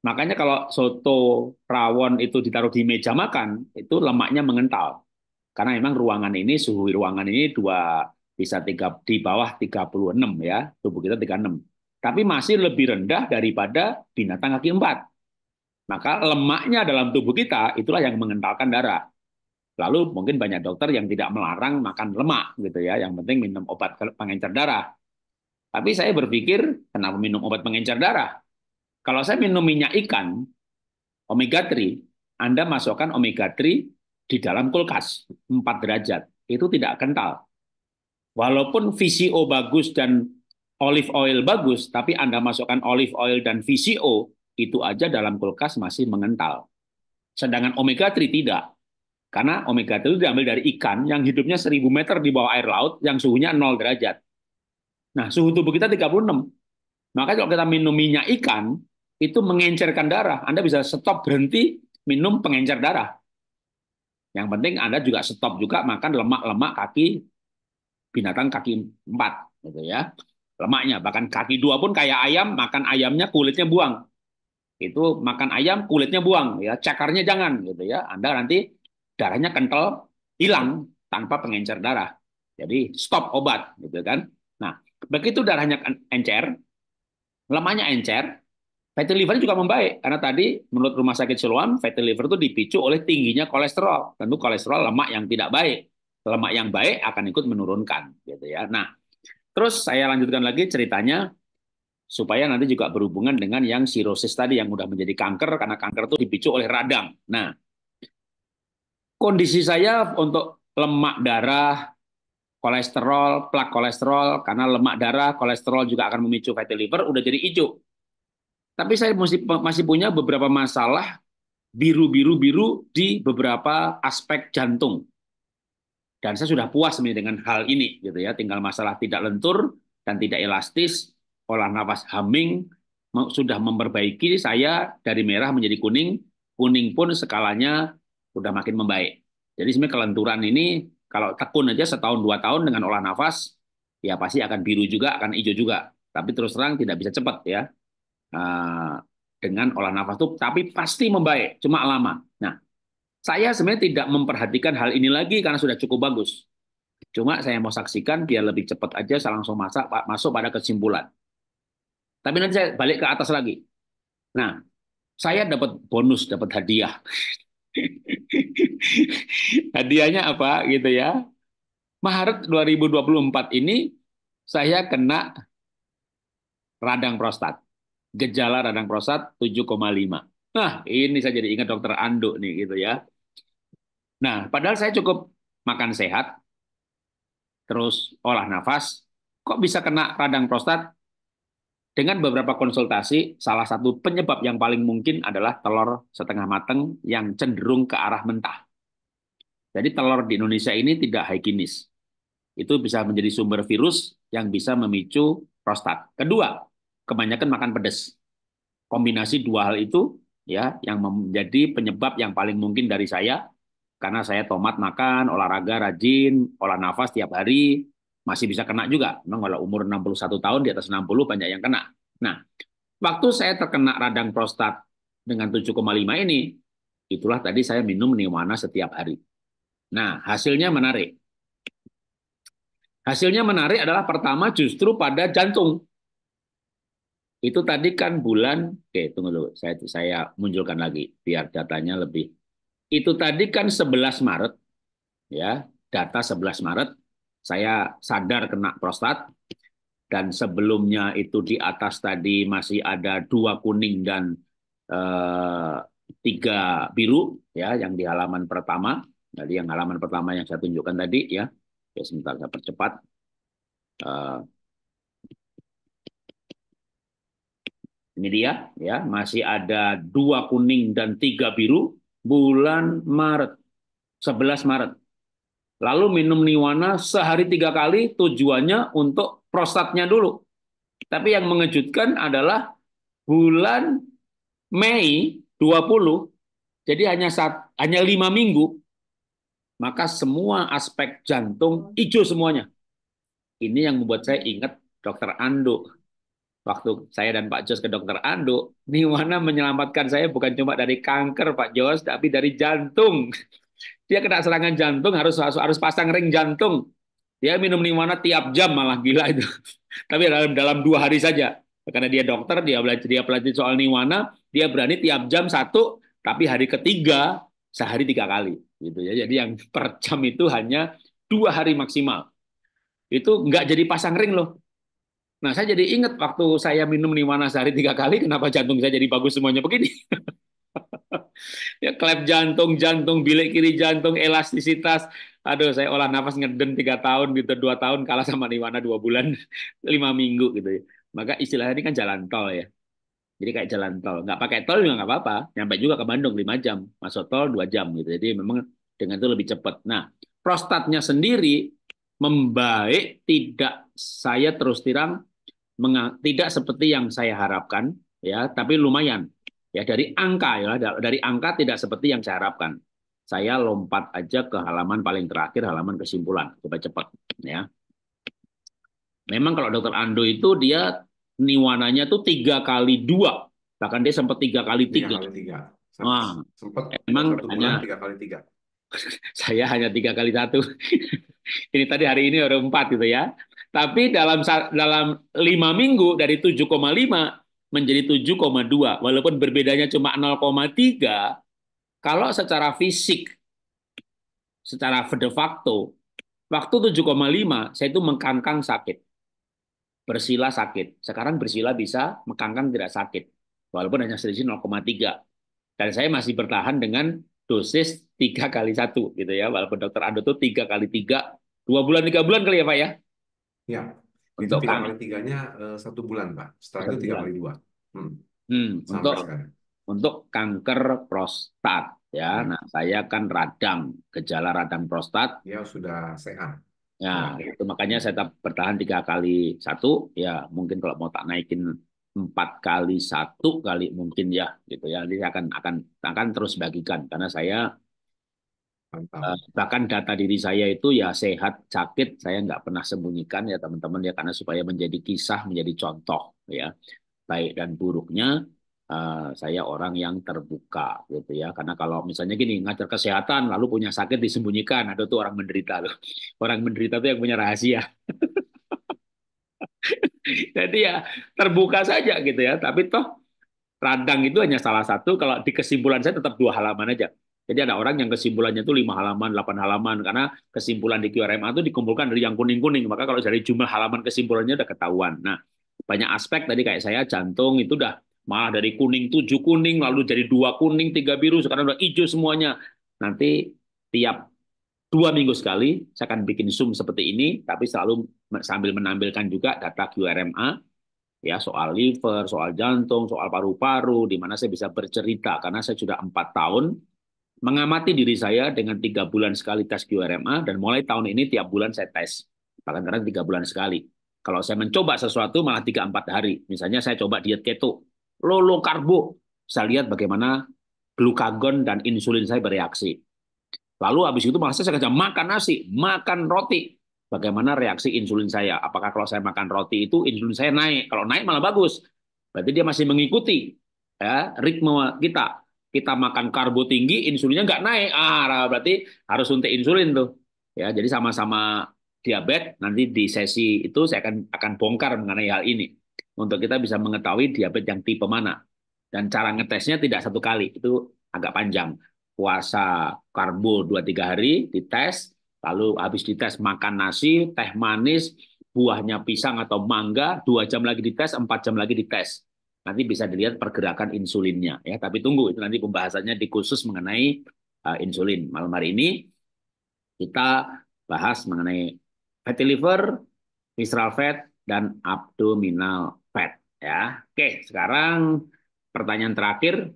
Makanya kalau soto rawon itu ditaruh di meja makan, itu lemaknya mengental. Karena memang ruangan ini suhu ruangan ini dua bisa tiga di bawah 36 ya, tubuh kita 36. Tapi masih lebih rendah daripada binatang kaki empat. Maka lemaknya dalam tubuh kita itulah yang mengentalkan darah. Lalu mungkin banyak dokter yang tidak melarang makan lemak gitu ya, yang penting minum obat pengencer darah. Tapi saya berpikir, kenapa minum obat pengencer darah? Kalau saya minum minyak ikan, omega 3, Anda masukkan omega 3 di dalam kulkas 4 derajat. Itu tidak kental. Walaupun VCO bagus dan olive oil bagus, tapi Anda masukkan olive oil dan VCO, itu aja dalam kulkas masih mengental. Sedangkan omega 3 tidak. Karena omega 3 itu diambil dari ikan yang hidupnya 1000 meter di bawah air laut yang suhunya 0 derajat. Nah, suhu tubuh kita 36. Maka kalau kita minum minyak ikan, itu mengencerkan darah. Anda bisa stop berhenti minum pengencer darah. Yang penting Anda juga stop juga makan lemak-lemak kaki binatang kaki empat, gitu ya. Lemaknya bahkan kaki dua pun kayak ayam, makan ayamnya kulitnya buang. Itu makan ayam kulitnya buang ya, cakarnya jangan gitu ya. Anda nanti darahnya kental hilang tanpa pengencer darah. Jadi stop obat, gitu kan? Nah, begitu darahnya encer, lemahnya encer, fatty liver juga membaik karena tadi menurut rumah sakit Siloam fatty liver itu dipicu oleh tingginya kolesterol. Tentu kolesterol lemak yang tidak baik. Lemak yang baik akan ikut menurunkan, gitu ya. Nah, terus saya lanjutkan lagi ceritanya supaya nanti juga berhubungan dengan yang sirosis tadi yang mudah menjadi kanker karena kanker itu dipicu oleh radang. Nah, kondisi saya untuk lemak darah, kolesterol, plak kolesterol, karena lemak darah, kolesterol juga akan memicu fatty liver, udah jadi hijau. Tapi saya masih, punya beberapa masalah biru-biru-biru di beberapa aspek jantung. Dan saya sudah puas dengan hal ini, gitu ya. Tinggal masalah tidak lentur dan tidak elastis, olah nafas humming, sudah memperbaiki saya dari merah menjadi kuning, kuning pun skalanya udah makin membaik. Jadi sebenarnya kelenturan ini kalau tekun aja setahun dua tahun dengan olah nafas, ya pasti akan biru juga, akan hijau juga. Tapi terus terang tidak bisa cepat ya. Eh, dengan olah nafas tuh tapi pasti membaik, cuma lama. Nah, saya sebenarnya tidak memperhatikan hal ini lagi karena sudah cukup bagus. Cuma saya mau saksikan biar lebih cepat aja, saya langsung masak, masuk pada kesimpulan. Tapi nanti saya balik ke atas lagi. Nah, saya dapat bonus, dapat hadiah. (laughs) Hadiahnya apa gitu ya? Maret 2024 ini saya kena radang prostat. Gejala radang prostat 7,5. Nah, ini saya jadi ingat dokter Ando nih gitu ya. Nah, padahal saya cukup makan sehat, terus olah nafas, kok bisa kena radang prostat dengan beberapa konsultasi, salah satu penyebab yang paling mungkin adalah telur setengah mateng yang cenderung ke arah mentah. Jadi telur di Indonesia ini tidak higienis. Itu bisa menjadi sumber virus yang bisa memicu prostat. Kedua, kebanyakan makan pedas. Kombinasi dua hal itu ya yang menjadi penyebab yang paling mungkin dari saya karena saya tomat makan, olahraga rajin, olah nafas tiap hari, masih bisa kena juga. Memang kalau umur 61 tahun di atas 60 banyak yang kena. Nah, waktu saya terkena radang prostat dengan 7,5 ini, itulah tadi saya minum niwana setiap hari. Nah, hasilnya menarik. Hasilnya menarik adalah pertama justru pada jantung. Itu tadi kan bulan, oke tunggu dulu, saya, saya munculkan lagi biar datanya lebih. Itu tadi kan 11 Maret, ya data 11 Maret, saya sadar kena prostat dan sebelumnya itu di atas tadi masih ada dua kuning dan eh, tiga biru ya yang di halaman pertama Jadi yang halaman pertama yang saya tunjukkan tadi ya ya sebentar saya percepat eh, ini dia ya masih ada dua kuning dan tiga biru bulan Maret 11 Maret Lalu minum niwana sehari tiga kali tujuannya untuk prostatnya dulu. Tapi yang mengejutkan adalah bulan Mei 20, jadi hanya saat, hanya lima minggu, maka semua aspek jantung hijau semuanya. Ini yang membuat saya ingat dokter Ando. Waktu saya dan Pak Jos ke dokter Ando, Niwana menyelamatkan saya bukan cuma dari kanker Pak Jos, tapi dari jantung dia kena serangan jantung harus harus, pasang ring jantung. Dia minum limonat tiap jam malah gila itu. (laughs) Tapi dalam dalam dua hari saja. Karena dia dokter, dia belajar dia pelajari soal niwana, dia berani tiap jam satu, tapi hari ketiga sehari tiga kali gitu ya. Jadi yang (laughs) per jam itu hanya dua hari maksimal. Itu nggak jadi pasang ring loh. Nah, saya jadi ingat waktu saya minum niwana sehari tiga kali, kenapa jantung saya jadi bagus semuanya begini? (laughs) ya, klep jantung, jantung bilik kiri jantung, elastisitas. Aduh, saya olah nafas ngeden tiga tahun gitu, dua tahun kalah sama Niwana dua bulan, (laughs) lima minggu gitu ya. Maka istilahnya ini kan jalan tol ya. Jadi kayak jalan tol, nggak pakai tol juga nggak apa-apa, nyampe juga ke Bandung lima jam, masuk tol dua jam gitu. Jadi memang dengan itu lebih cepat. Nah, prostatnya sendiri membaik tidak saya terus terang tidak seperti yang saya harapkan ya, tapi lumayan Ya dari angka ya, dari angka tidak seperti yang saya harapkan. Saya lompat aja ke halaman paling terakhir, halaman kesimpulan. Coba cepat ya. Memang kalau dokter Ando itu dia niwananya tuh tiga kali dua, bahkan dia sempat tiga kali tiga. emang hanya tiga kali tiga. (laughs) saya hanya tiga kali satu. (laughs) ini tadi hari ini baru empat gitu ya. Tapi dalam dalam lima minggu dari 7,5 menjadi 7,2 walaupun berbedanya cuma 0,3 kalau secara fisik secara de facto waktu 7,5 saya itu mengkangkang sakit bersila sakit sekarang bersila bisa mengkangkang tidak sakit walaupun hanya selisih 0,3 dan saya masih bertahan dengan dosis 3 kali 1 gitu ya walaupun dokter Ando itu 3 kali 3 2 bulan 3 bulan kali ya Pak ya ya itu untuk tiga kali tiganya eh, satu bulan pak setelah itu tiga kali dua hmm. Hmm, untuk sekarang. untuk kanker prostat ya hmm. nah saya kan radang gejala radang prostat ya sudah sehat Ya, iya. itu makanya saya tetap bertahan tiga kali satu. Ya, mungkin kalau mau tak naikin empat kali satu kali mungkin ya, gitu ya. Jadi akan akan akan terus bagikan karena saya Mantap. Eh, bahkan data diri saya itu ya sehat sakit saya nggak pernah sembunyikan ya teman-teman ya karena supaya menjadi kisah menjadi contoh ya baik dan buruknya uh, saya orang yang terbuka gitu ya karena kalau misalnya gini ngajar kesehatan lalu punya sakit disembunyikan ada tuh orang menderita loh (laughs) orang menderita tuh yang punya rahasia (laughs) jadi ya terbuka saja gitu ya tapi toh radang itu hanya salah satu kalau di kesimpulan saya tetap dua halaman aja jadi ada orang yang kesimpulannya itu lima halaman, delapan halaman karena kesimpulan di QRMA itu dikumpulkan dari yang kuning-kuning. Maka kalau dari jumlah halaman kesimpulannya udah ketahuan. Nah, banyak aspek tadi kayak saya jantung itu udah malah dari kuning tujuh kuning lalu jadi dua kuning tiga biru sekarang udah hijau semuanya nanti tiap dua minggu sekali saya akan bikin zoom seperti ini tapi selalu sambil menampilkan juga data QRMA ya soal liver soal jantung soal paru-paru di mana saya bisa bercerita karena saya sudah empat tahun mengamati diri saya dengan tiga bulan sekali tes QRMA dan mulai tahun ini tiap bulan saya tes. Bahkan kadang tiga bulan sekali. Kalau saya mencoba sesuatu malah tiga empat hari. Misalnya saya coba diet keto, lolo karbo. Saya lihat bagaimana glukagon dan insulin saya bereaksi. Lalu habis itu malah saya kerja makan nasi, makan roti. Bagaimana reaksi insulin saya? Apakah kalau saya makan roti itu insulin saya naik? Kalau naik malah bagus. Berarti dia masih mengikuti ya, ritme kita kita makan karbo tinggi, insulinnya nggak naik. Ah, nah, berarti harus suntik insulin tuh. Ya, jadi sama-sama diabetes. Nanti di sesi itu saya akan akan bongkar mengenai hal ini untuk kita bisa mengetahui diabetes yang tipe mana. Dan cara ngetesnya tidak satu kali, itu agak panjang. Puasa karbo 2-3 hari dites, lalu habis dites makan nasi, teh manis, buahnya pisang atau mangga, dua jam lagi dites, empat jam lagi dites. Nanti bisa dilihat pergerakan insulinnya ya. Tapi tunggu itu nanti pembahasannya di khusus mengenai uh, insulin. Malam hari ini kita bahas mengenai fatty liver, visceral fat, dan abdominal fat ya. Oke, sekarang pertanyaan terakhir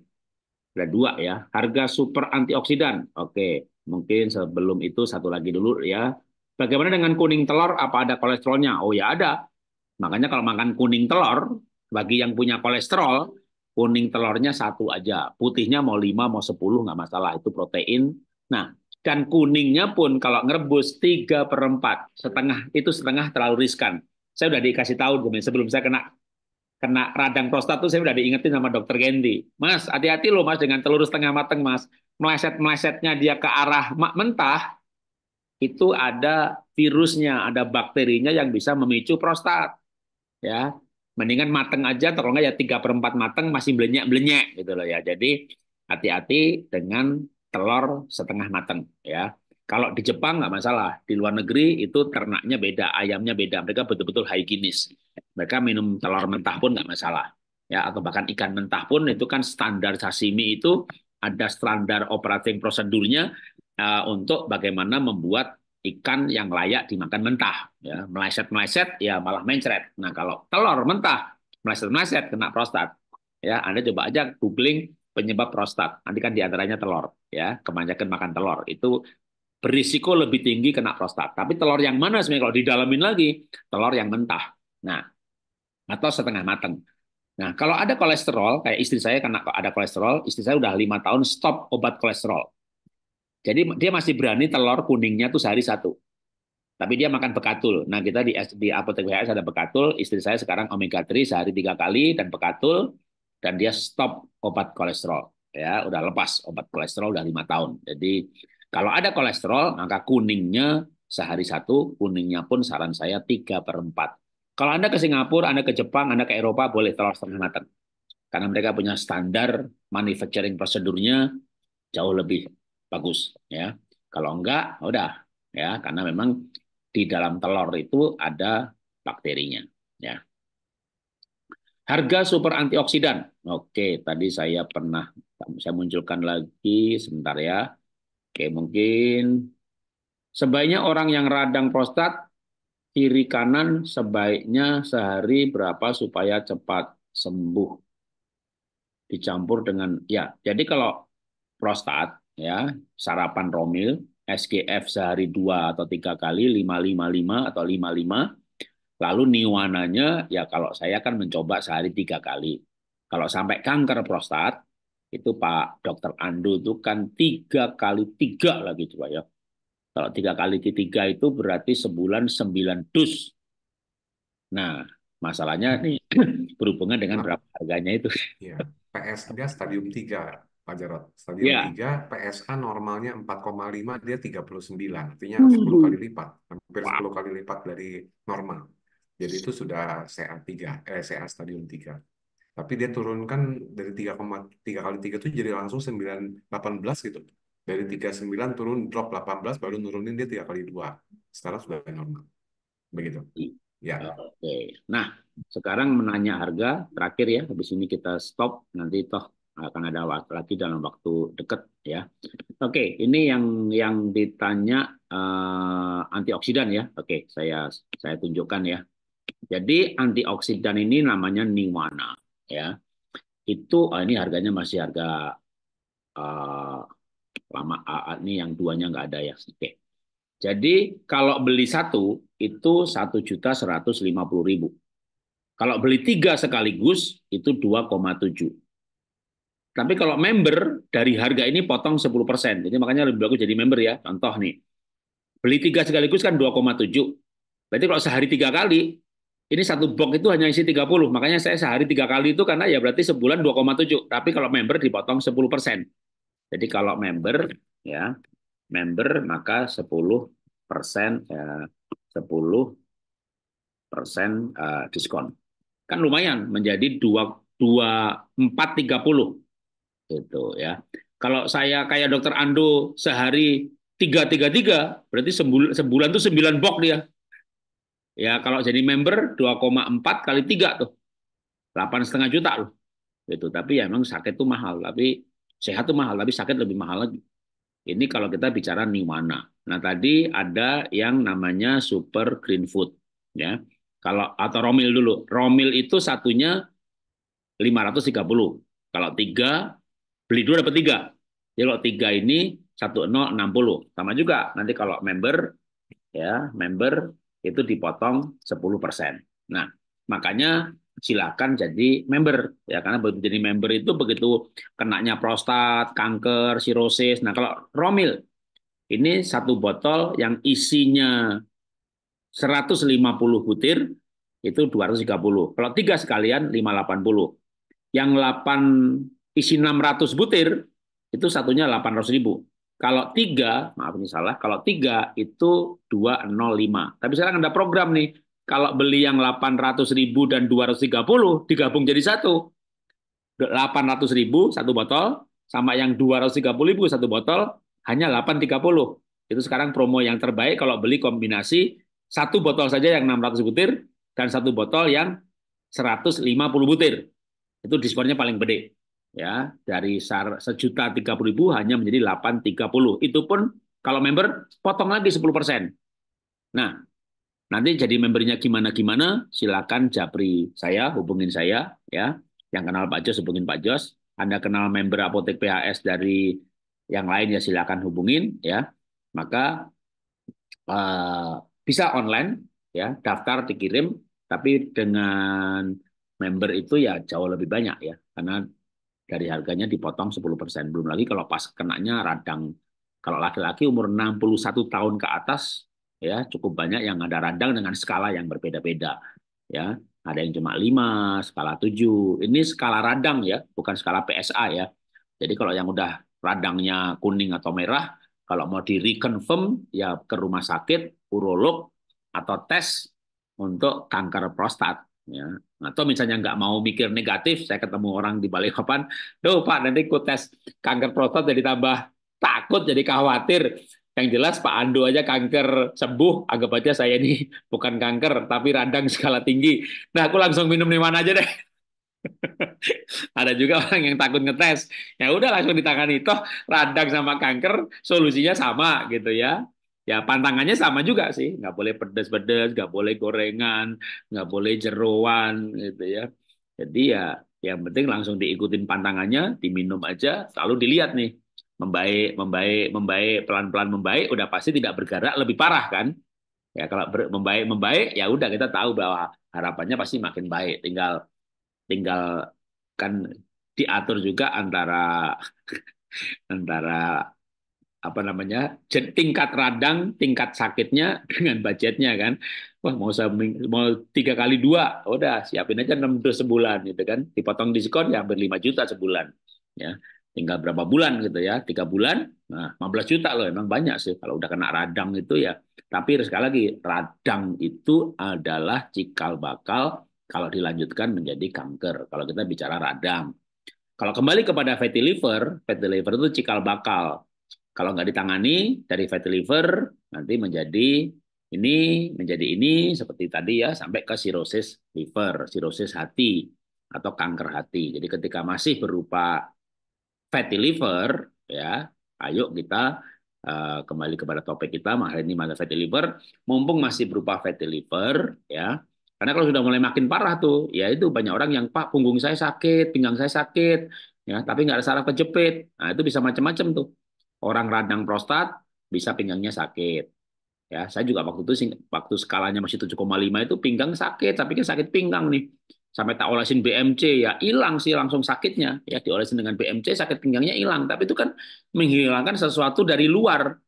ada dua ya. Harga super antioksidan. Oke, mungkin sebelum itu satu lagi dulu ya. Bagaimana dengan kuning telur? Apa ada kolesterolnya? Oh ya ada. Makanya kalau makan kuning telur, bagi yang punya kolesterol, kuning telurnya satu aja. Putihnya mau lima, mau sepuluh, nggak masalah. Itu protein. Nah, dan kuningnya pun kalau ngerebus tiga per empat setengah itu setengah terlalu riskan. Saya udah dikasih tahu sebelum saya kena kena radang prostat tuh saya udah diingetin sama dokter Gendi. Mas, hati-hati loh mas dengan telur setengah mateng mas. Meleset-melesetnya dia ke arah mentah, itu ada virusnya, ada bakterinya yang bisa memicu prostat. Ya, mendingan mateng aja kalau nggak ya tiga perempat mateng masih belenyek belenyek gitu loh ya jadi hati-hati dengan telur setengah mateng ya kalau di Jepang nggak masalah di luar negeri itu ternaknya beda ayamnya beda mereka betul-betul higienis mereka minum telur mentah pun nggak masalah ya atau bahkan ikan mentah pun itu kan standar sashimi itu ada standar operating prosedurnya uh, eh, untuk bagaimana membuat ikan yang layak dimakan mentah. Ya, meleset-meleset, ya malah mencret. Nah, kalau telur mentah, meleset-meleset, kena prostat. Ya, Anda coba aja googling penyebab prostat. Nanti kan diantaranya telur. ya Kebanyakan makan telur. Itu berisiko lebih tinggi kena prostat. Tapi telur yang mana sebenarnya kalau didalamin lagi, telur yang mentah. Nah, atau setengah matang. Nah, kalau ada kolesterol, kayak istri saya kena ada kolesterol, istri saya udah lima tahun stop obat kolesterol. Jadi dia masih berani telur kuningnya tuh sehari satu. Tapi dia makan bekatul. Nah, kita di, di apotek WHS ada bekatul. Istri saya sekarang omega 3 sehari tiga kali dan bekatul. Dan dia stop obat kolesterol. Ya, udah lepas obat kolesterol udah lima tahun. Jadi kalau ada kolesterol, maka kuningnya sehari satu, kuningnya pun saran saya tiga per empat. Kalau Anda ke Singapura, Anda ke Jepang, Anda ke Eropa, boleh telur setengah matang. Karena mereka punya standar manufacturing prosedurnya jauh lebih bagus ya. Kalau enggak, ya udah ya karena memang di dalam telur itu ada bakterinya ya. Harga super antioksidan. Oke, tadi saya pernah saya munculkan lagi sebentar ya. Oke, mungkin sebaiknya orang yang radang prostat kiri kanan sebaiknya sehari berapa supaya cepat sembuh. Dicampur dengan ya. Jadi kalau prostat ya sarapan Romil, SGF sehari dua atau tiga kali, lima lima lima atau lima lima. Lalu niwananya, ya kalau saya kan mencoba sehari tiga kali. Kalau sampai kanker prostat, itu Pak Dokter Andu itu kan tiga kali tiga lagi coba ya. Kalau tiga kali tiga itu berarti sebulan sembilan dus. Nah, masalahnya nih (clears throat) berhubungan dengan berapa harganya itu. Ya, PS3 stadium tiga. Pak Jarot. Stadium yeah. 3 PSA normalnya 4,5 dia 39. Artinya hmm. 10 kali lipat, hampir wow. 10 kali lipat dari normal. Jadi itu sudah CA 3 eh CA stadium 3. Tapi dia turunkan dari 3,3 kali 3 itu jadi langsung 9 18 gitu. Dari 39 turun drop 18 baru nurunin dia 3 kali 2. Sekarang sudah normal. Begitu. Ya. Oke. Nah, sekarang menanya harga terakhir ya habis ini kita stop nanti toh akan ada waktu lagi dalam waktu dekat ya. Oke, ini yang yang ditanya uh, antioksidan ya. Oke, saya saya tunjukkan ya. Jadi antioksidan ini namanya niwana ya. Itu oh, ini harganya masih harga uh, lama uh, ini yang duanya nggak ada ya. Oke. Jadi kalau beli satu itu satu juta seratus lima puluh ribu. Kalau beli tiga sekaligus itu 2,7 tapi kalau member dari harga ini potong 10%. Jadi makanya lebih bagus jadi member ya. Contoh nih. Beli tiga sekaligus kan 2,7. Berarti kalau sehari tiga kali, ini satu box itu hanya isi 30. Makanya saya sehari tiga kali itu karena ya berarti sebulan 2,7. Tapi kalau member dipotong 10%. Jadi kalau member, ya member maka 10% ya, 10 persen uh, diskon. Kan lumayan menjadi 2 2430 gitu ya. Kalau saya kayak dokter Ando sehari tiga tiga tiga, berarti sebulan, sebulan tuh sembilan box dia. Ya kalau jadi member 2,4 kali tiga tuh, delapan setengah juta loh, gitu. Tapi ya emang sakit tuh mahal, tapi sehat tuh mahal, tapi sakit lebih mahal lagi. Ini kalau kita bicara nih mana. Nah tadi ada yang namanya super green food, ya. Kalau atau romil dulu, romil itu satunya 530. Kalau tiga Beli dua dapat tiga. Jadi kalau tiga ini satu nol enam puluh sama juga. Nanti kalau member ya member itu dipotong sepuluh persen. Nah, makanya silakan jadi member ya karena begitu jadi member itu begitu kenaknya prostat, kanker, sirosis. Nah, kalau Romil ini satu botol yang isinya 150 butir itu 230. Kalau tiga sekalian 580. Yang isi 600 butir itu satunya 800 ribu. Kalau tiga, maaf ini salah, kalau tiga itu 205. Tapi sekarang ada program nih, kalau beli yang 800 ribu dan 230 digabung jadi satu. 800 ribu satu botol, sama yang 230 ribu satu botol, hanya 830. Itu sekarang promo yang terbaik kalau beli kombinasi satu botol saja yang 600 butir dan satu botol yang 150 butir. Itu diskonnya paling gede ya dari sejuta tiga puluh ribu hanya menjadi delapan tiga puluh itu pun kalau member potong lagi sepuluh persen nah nanti jadi membernya gimana gimana silakan Japri saya hubungin saya ya yang kenal Pak Jos hubungin Pak Jos anda kenal member apotek PHS dari yang lain ya silakan hubungin ya maka uh, bisa online ya daftar dikirim tapi dengan member itu ya jauh lebih banyak ya karena dari harganya dipotong 10%. Belum lagi kalau pas kenanya radang. Kalau laki-laki umur 61 tahun ke atas ya cukup banyak yang ada radang dengan skala yang berbeda-beda ya. Ada yang cuma 5, skala 7. Ini skala radang ya, bukan skala PSA ya. Jadi kalau yang udah radangnya kuning atau merah, kalau mau di reconfirm ya ke rumah sakit, urolog atau tes untuk kanker prostat ya atau misalnya nggak mau mikir negatif saya ketemu orang di balik papan tuh pak nanti ku tes kanker prostat jadi tambah takut jadi khawatir yang jelas Pak Ando aja kanker sembuh anggap aja saya ini (laughs) bukan kanker tapi radang skala tinggi nah aku langsung minum di mana aja deh (laughs) ada juga orang yang takut ngetes ya udah langsung ditangani toh radang sama kanker solusinya sama gitu ya Ya pantangannya sama juga sih, nggak boleh pedas-pedas, nggak boleh gorengan, nggak boleh jeruan gitu ya. Jadi ya yang penting langsung diikutin pantangannya, diminum aja, lalu dilihat nih membaik, membaik, membaik, pelan-pelan membaik, udah pasti tidak bergerak lebih parah kan? Ya kalau membaik, membaik, ya udah kita tahu bahwa harapannya pasti makin baik. Tinggal, tinggal kan diatur juga antara (laughs) antara apa namanya tingkat radang tingkat sakitnya (laughs) dengan budgetnya kan wah mau saya mau tiga kali dua udah siapin aja enam dus sebulan gitu kan dipotong diskon ya hampir 5 juta sebulan ya tinggal berapa bulan gitu ya tiga bulan nah 15 juta loh emang banyak sih kalau udah kena radang itu ya tapi sekali lagi radang itu adalah cikal bakal kalau dilanjutkan menjadi kanker kalau kita bicara radang kalau kembali kepada fatty liver fatty liver itu cikal bakal kalau nggak ditangani dari fatty liver nanti menjadi ini menjadi ini seperti tadi ya sampai ke sirosis liver, sirosis hati atau kanker hati. Jadi ketika masih berupa fatty liver ya, ayo kita uh, kembali kepada topik kita hari ini mana fatty liver. Mumpung masih berupa fatty liver ya, karena kalau sudah mulai makin parah tuh, ya itu banyak orang yang pak punggung saya sakit, pinggang saya sakit, ya tapi nggak ada saraf kejepit. Nah itu bisa macam-macam tuh Orang radang prostat bisa pinggangnya sakit. Ya, saya juga waktu itu waktu skalanya masih 7,5 itu pinggang sakit, tapi kan sakit pinggang nih. Sampai tak olesin BMC ya hilang sih langsung sakitnya. Ya diolesin dengan BMC sakit pinggangnya hilang, tapi itu kan menghilangkan sesuatu dari luar.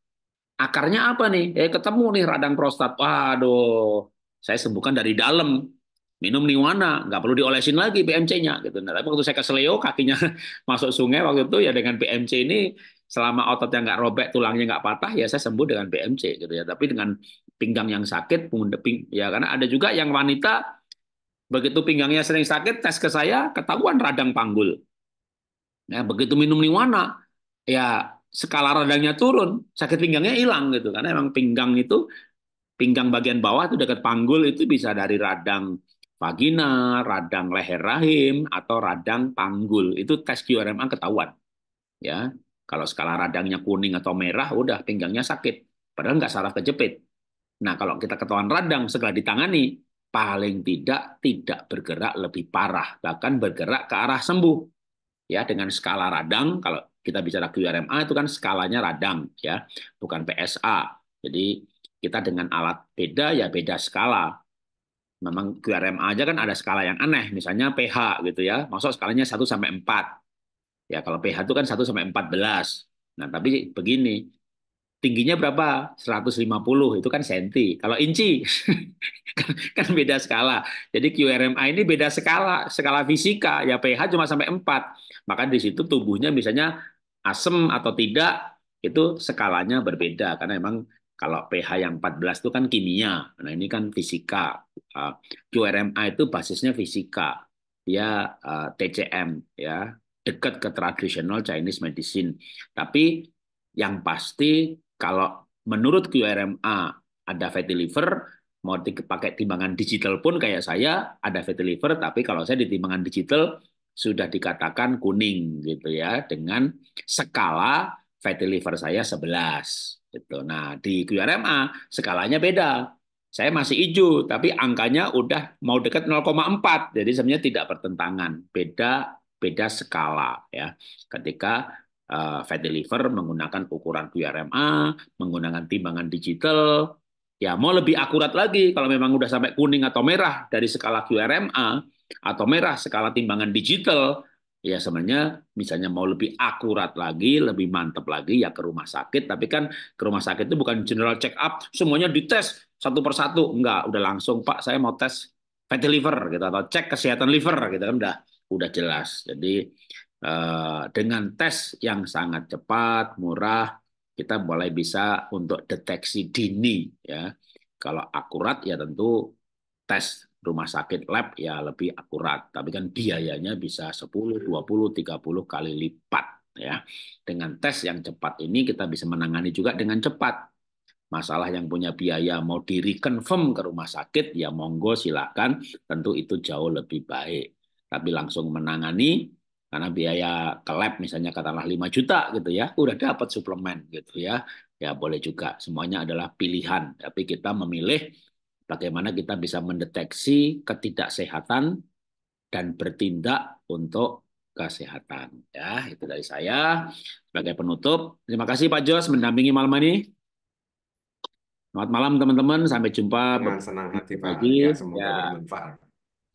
Akarnya apa nih? Eh ketemu nih radang prostat. Waduh, saya sembuhkan dari dalam minum niwana nggak perlu diolesin lagi BMC-nya gitu nah, tapi waktu saya ke Seleo kakinya (laughs) masuk sungai waktu itu ya dengan BMC ini selama ototnya nggak robek, tulangnya nggak patah, ya saya sembuh dengan BMC gitu ya. Tapi dengan pinggang yang sakit, ping, ya karena ada juga yang wanita begitu pinggangnya sering sakit, tes ke saya ketahuan radang panggul. Nah, begitu minum niwana, ya skala radangnya turun, sakit pinggangnya hilang gitu. Karena emang pinggang itu, pinggang bagian bawah itu dekat panggul itu bisa dari radang vagina, radang leher rahim, atau radang panggul. Itu tes QRMA ketahuan. Ya, kalau skala radangnya kuning atau merah, udah pinggangnya sakit. Padahal nggak salah kejepit. Nah, kalau kita ketahuan radang, segera ditangani. Paling tidak, tidak bergerak lebih parah. Bahkan bergerak ke arah sembuh. Ya, dengan skala radang, kalau kita bicara QRMA itu kan skalanya radang, ya, bukan PSA. Jadi kita dengan alat beda ya beda skala. Memang QRMA aja kan ada skala yang aneh, misalnya pH gitu ya. Masuk skalanya 1 sampai 4. Ya, kalau pH itu kan 1 sampai 14. Nah, tapi begini, tingginya berapa? 150, itu kan senti. Kalau inci, (laughs) kan, beda skala. Jadi QRMA ini beda skala, skala fisika. Ya pH cuma sampai 4. Maka di situ tubuhnya misalnya asem atau tidak, itu skalanya berbeda. Karena memang kalau pH yang 14 itu kan kimia. Nah ini kan fisika. Ah, QRMA itu basisnya fisika. Ya ah, TCM, ya dekat ke tradisional Chinese medicine. Tapi yang pasti kalau menurut QRMA ada fatty liver, mau dipakai timbangan digital pun kayak saya ada fatty liver, tapi kalau saya di timbangan digital sudah dikatakan kuning gitu ya dengan skala fatty liver saya 11 gitu. Nah, di QRMA skalanya beda. Saya masih hijau, tapi angkanya udah mau dekat 0,4. Jadi sebenarnya tidak bertentangan. Beda beda skala ya. Ketika uh, eh, fatty liver menggunakan ukuran QRMA, menggunakan timbangan digital, ya mau lebih akurat lagi kalau memang udah sampai kuning atau merah dari skala QRMA atau merah skala timbangan digital, ya sebenarnya misalnya mau lebih akurat lagi, lebih mantep lagi ya ke rumah sakit. Tapi kan ke rumah sakit itu bukan general check up, semuanya dites satu persatu. Enggak, udah langsung Pak saya mau tes fatty liver gitu atau cek kesehatan liver gitu kan udah udah jelas. Jadi eh, dengan tes yang sangat cepat, murah, kita mulai bisa untuk deteksi dini ya. Kalau akurat ya tentu tes rumah sakit lab ya lebih akurat, tapi kan biayanya bisa 10, 20, 30 kali lipat ya. Dengan tes yang cepat ini kita bisa menangani juga dengan cepat. Masalah yang punya biaya mau diri confirm ke rumah sakit ya monggo silakan, tentu itu jauh lebih baik tapi langsung menangani karena biaya ke lab misalnya katakanlah 5 juta gitu ya, udah dapat suplemen gitu ya. Ya boleh juga, semuanya adalah pilihan. Tapi kita memilih bagaimana kita bisa mendeteksi ketidaksehatan dan bertindak untuk kesehatan. Ya, itu dari saya sebagai penutup. Terima kasih Pak Jos mendampingi malam ini. Selamat malam teman-teman, sampai jumpa. Dengan ya, senang hati pagi. ya, semoga ya. bermanfaat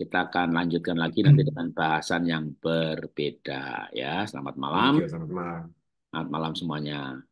kita akan lanjutkan lagi hmm. nanti dengan bahasan yang berbeda ya. Selamat malam. Selamat malam. Selamat malam semuanya.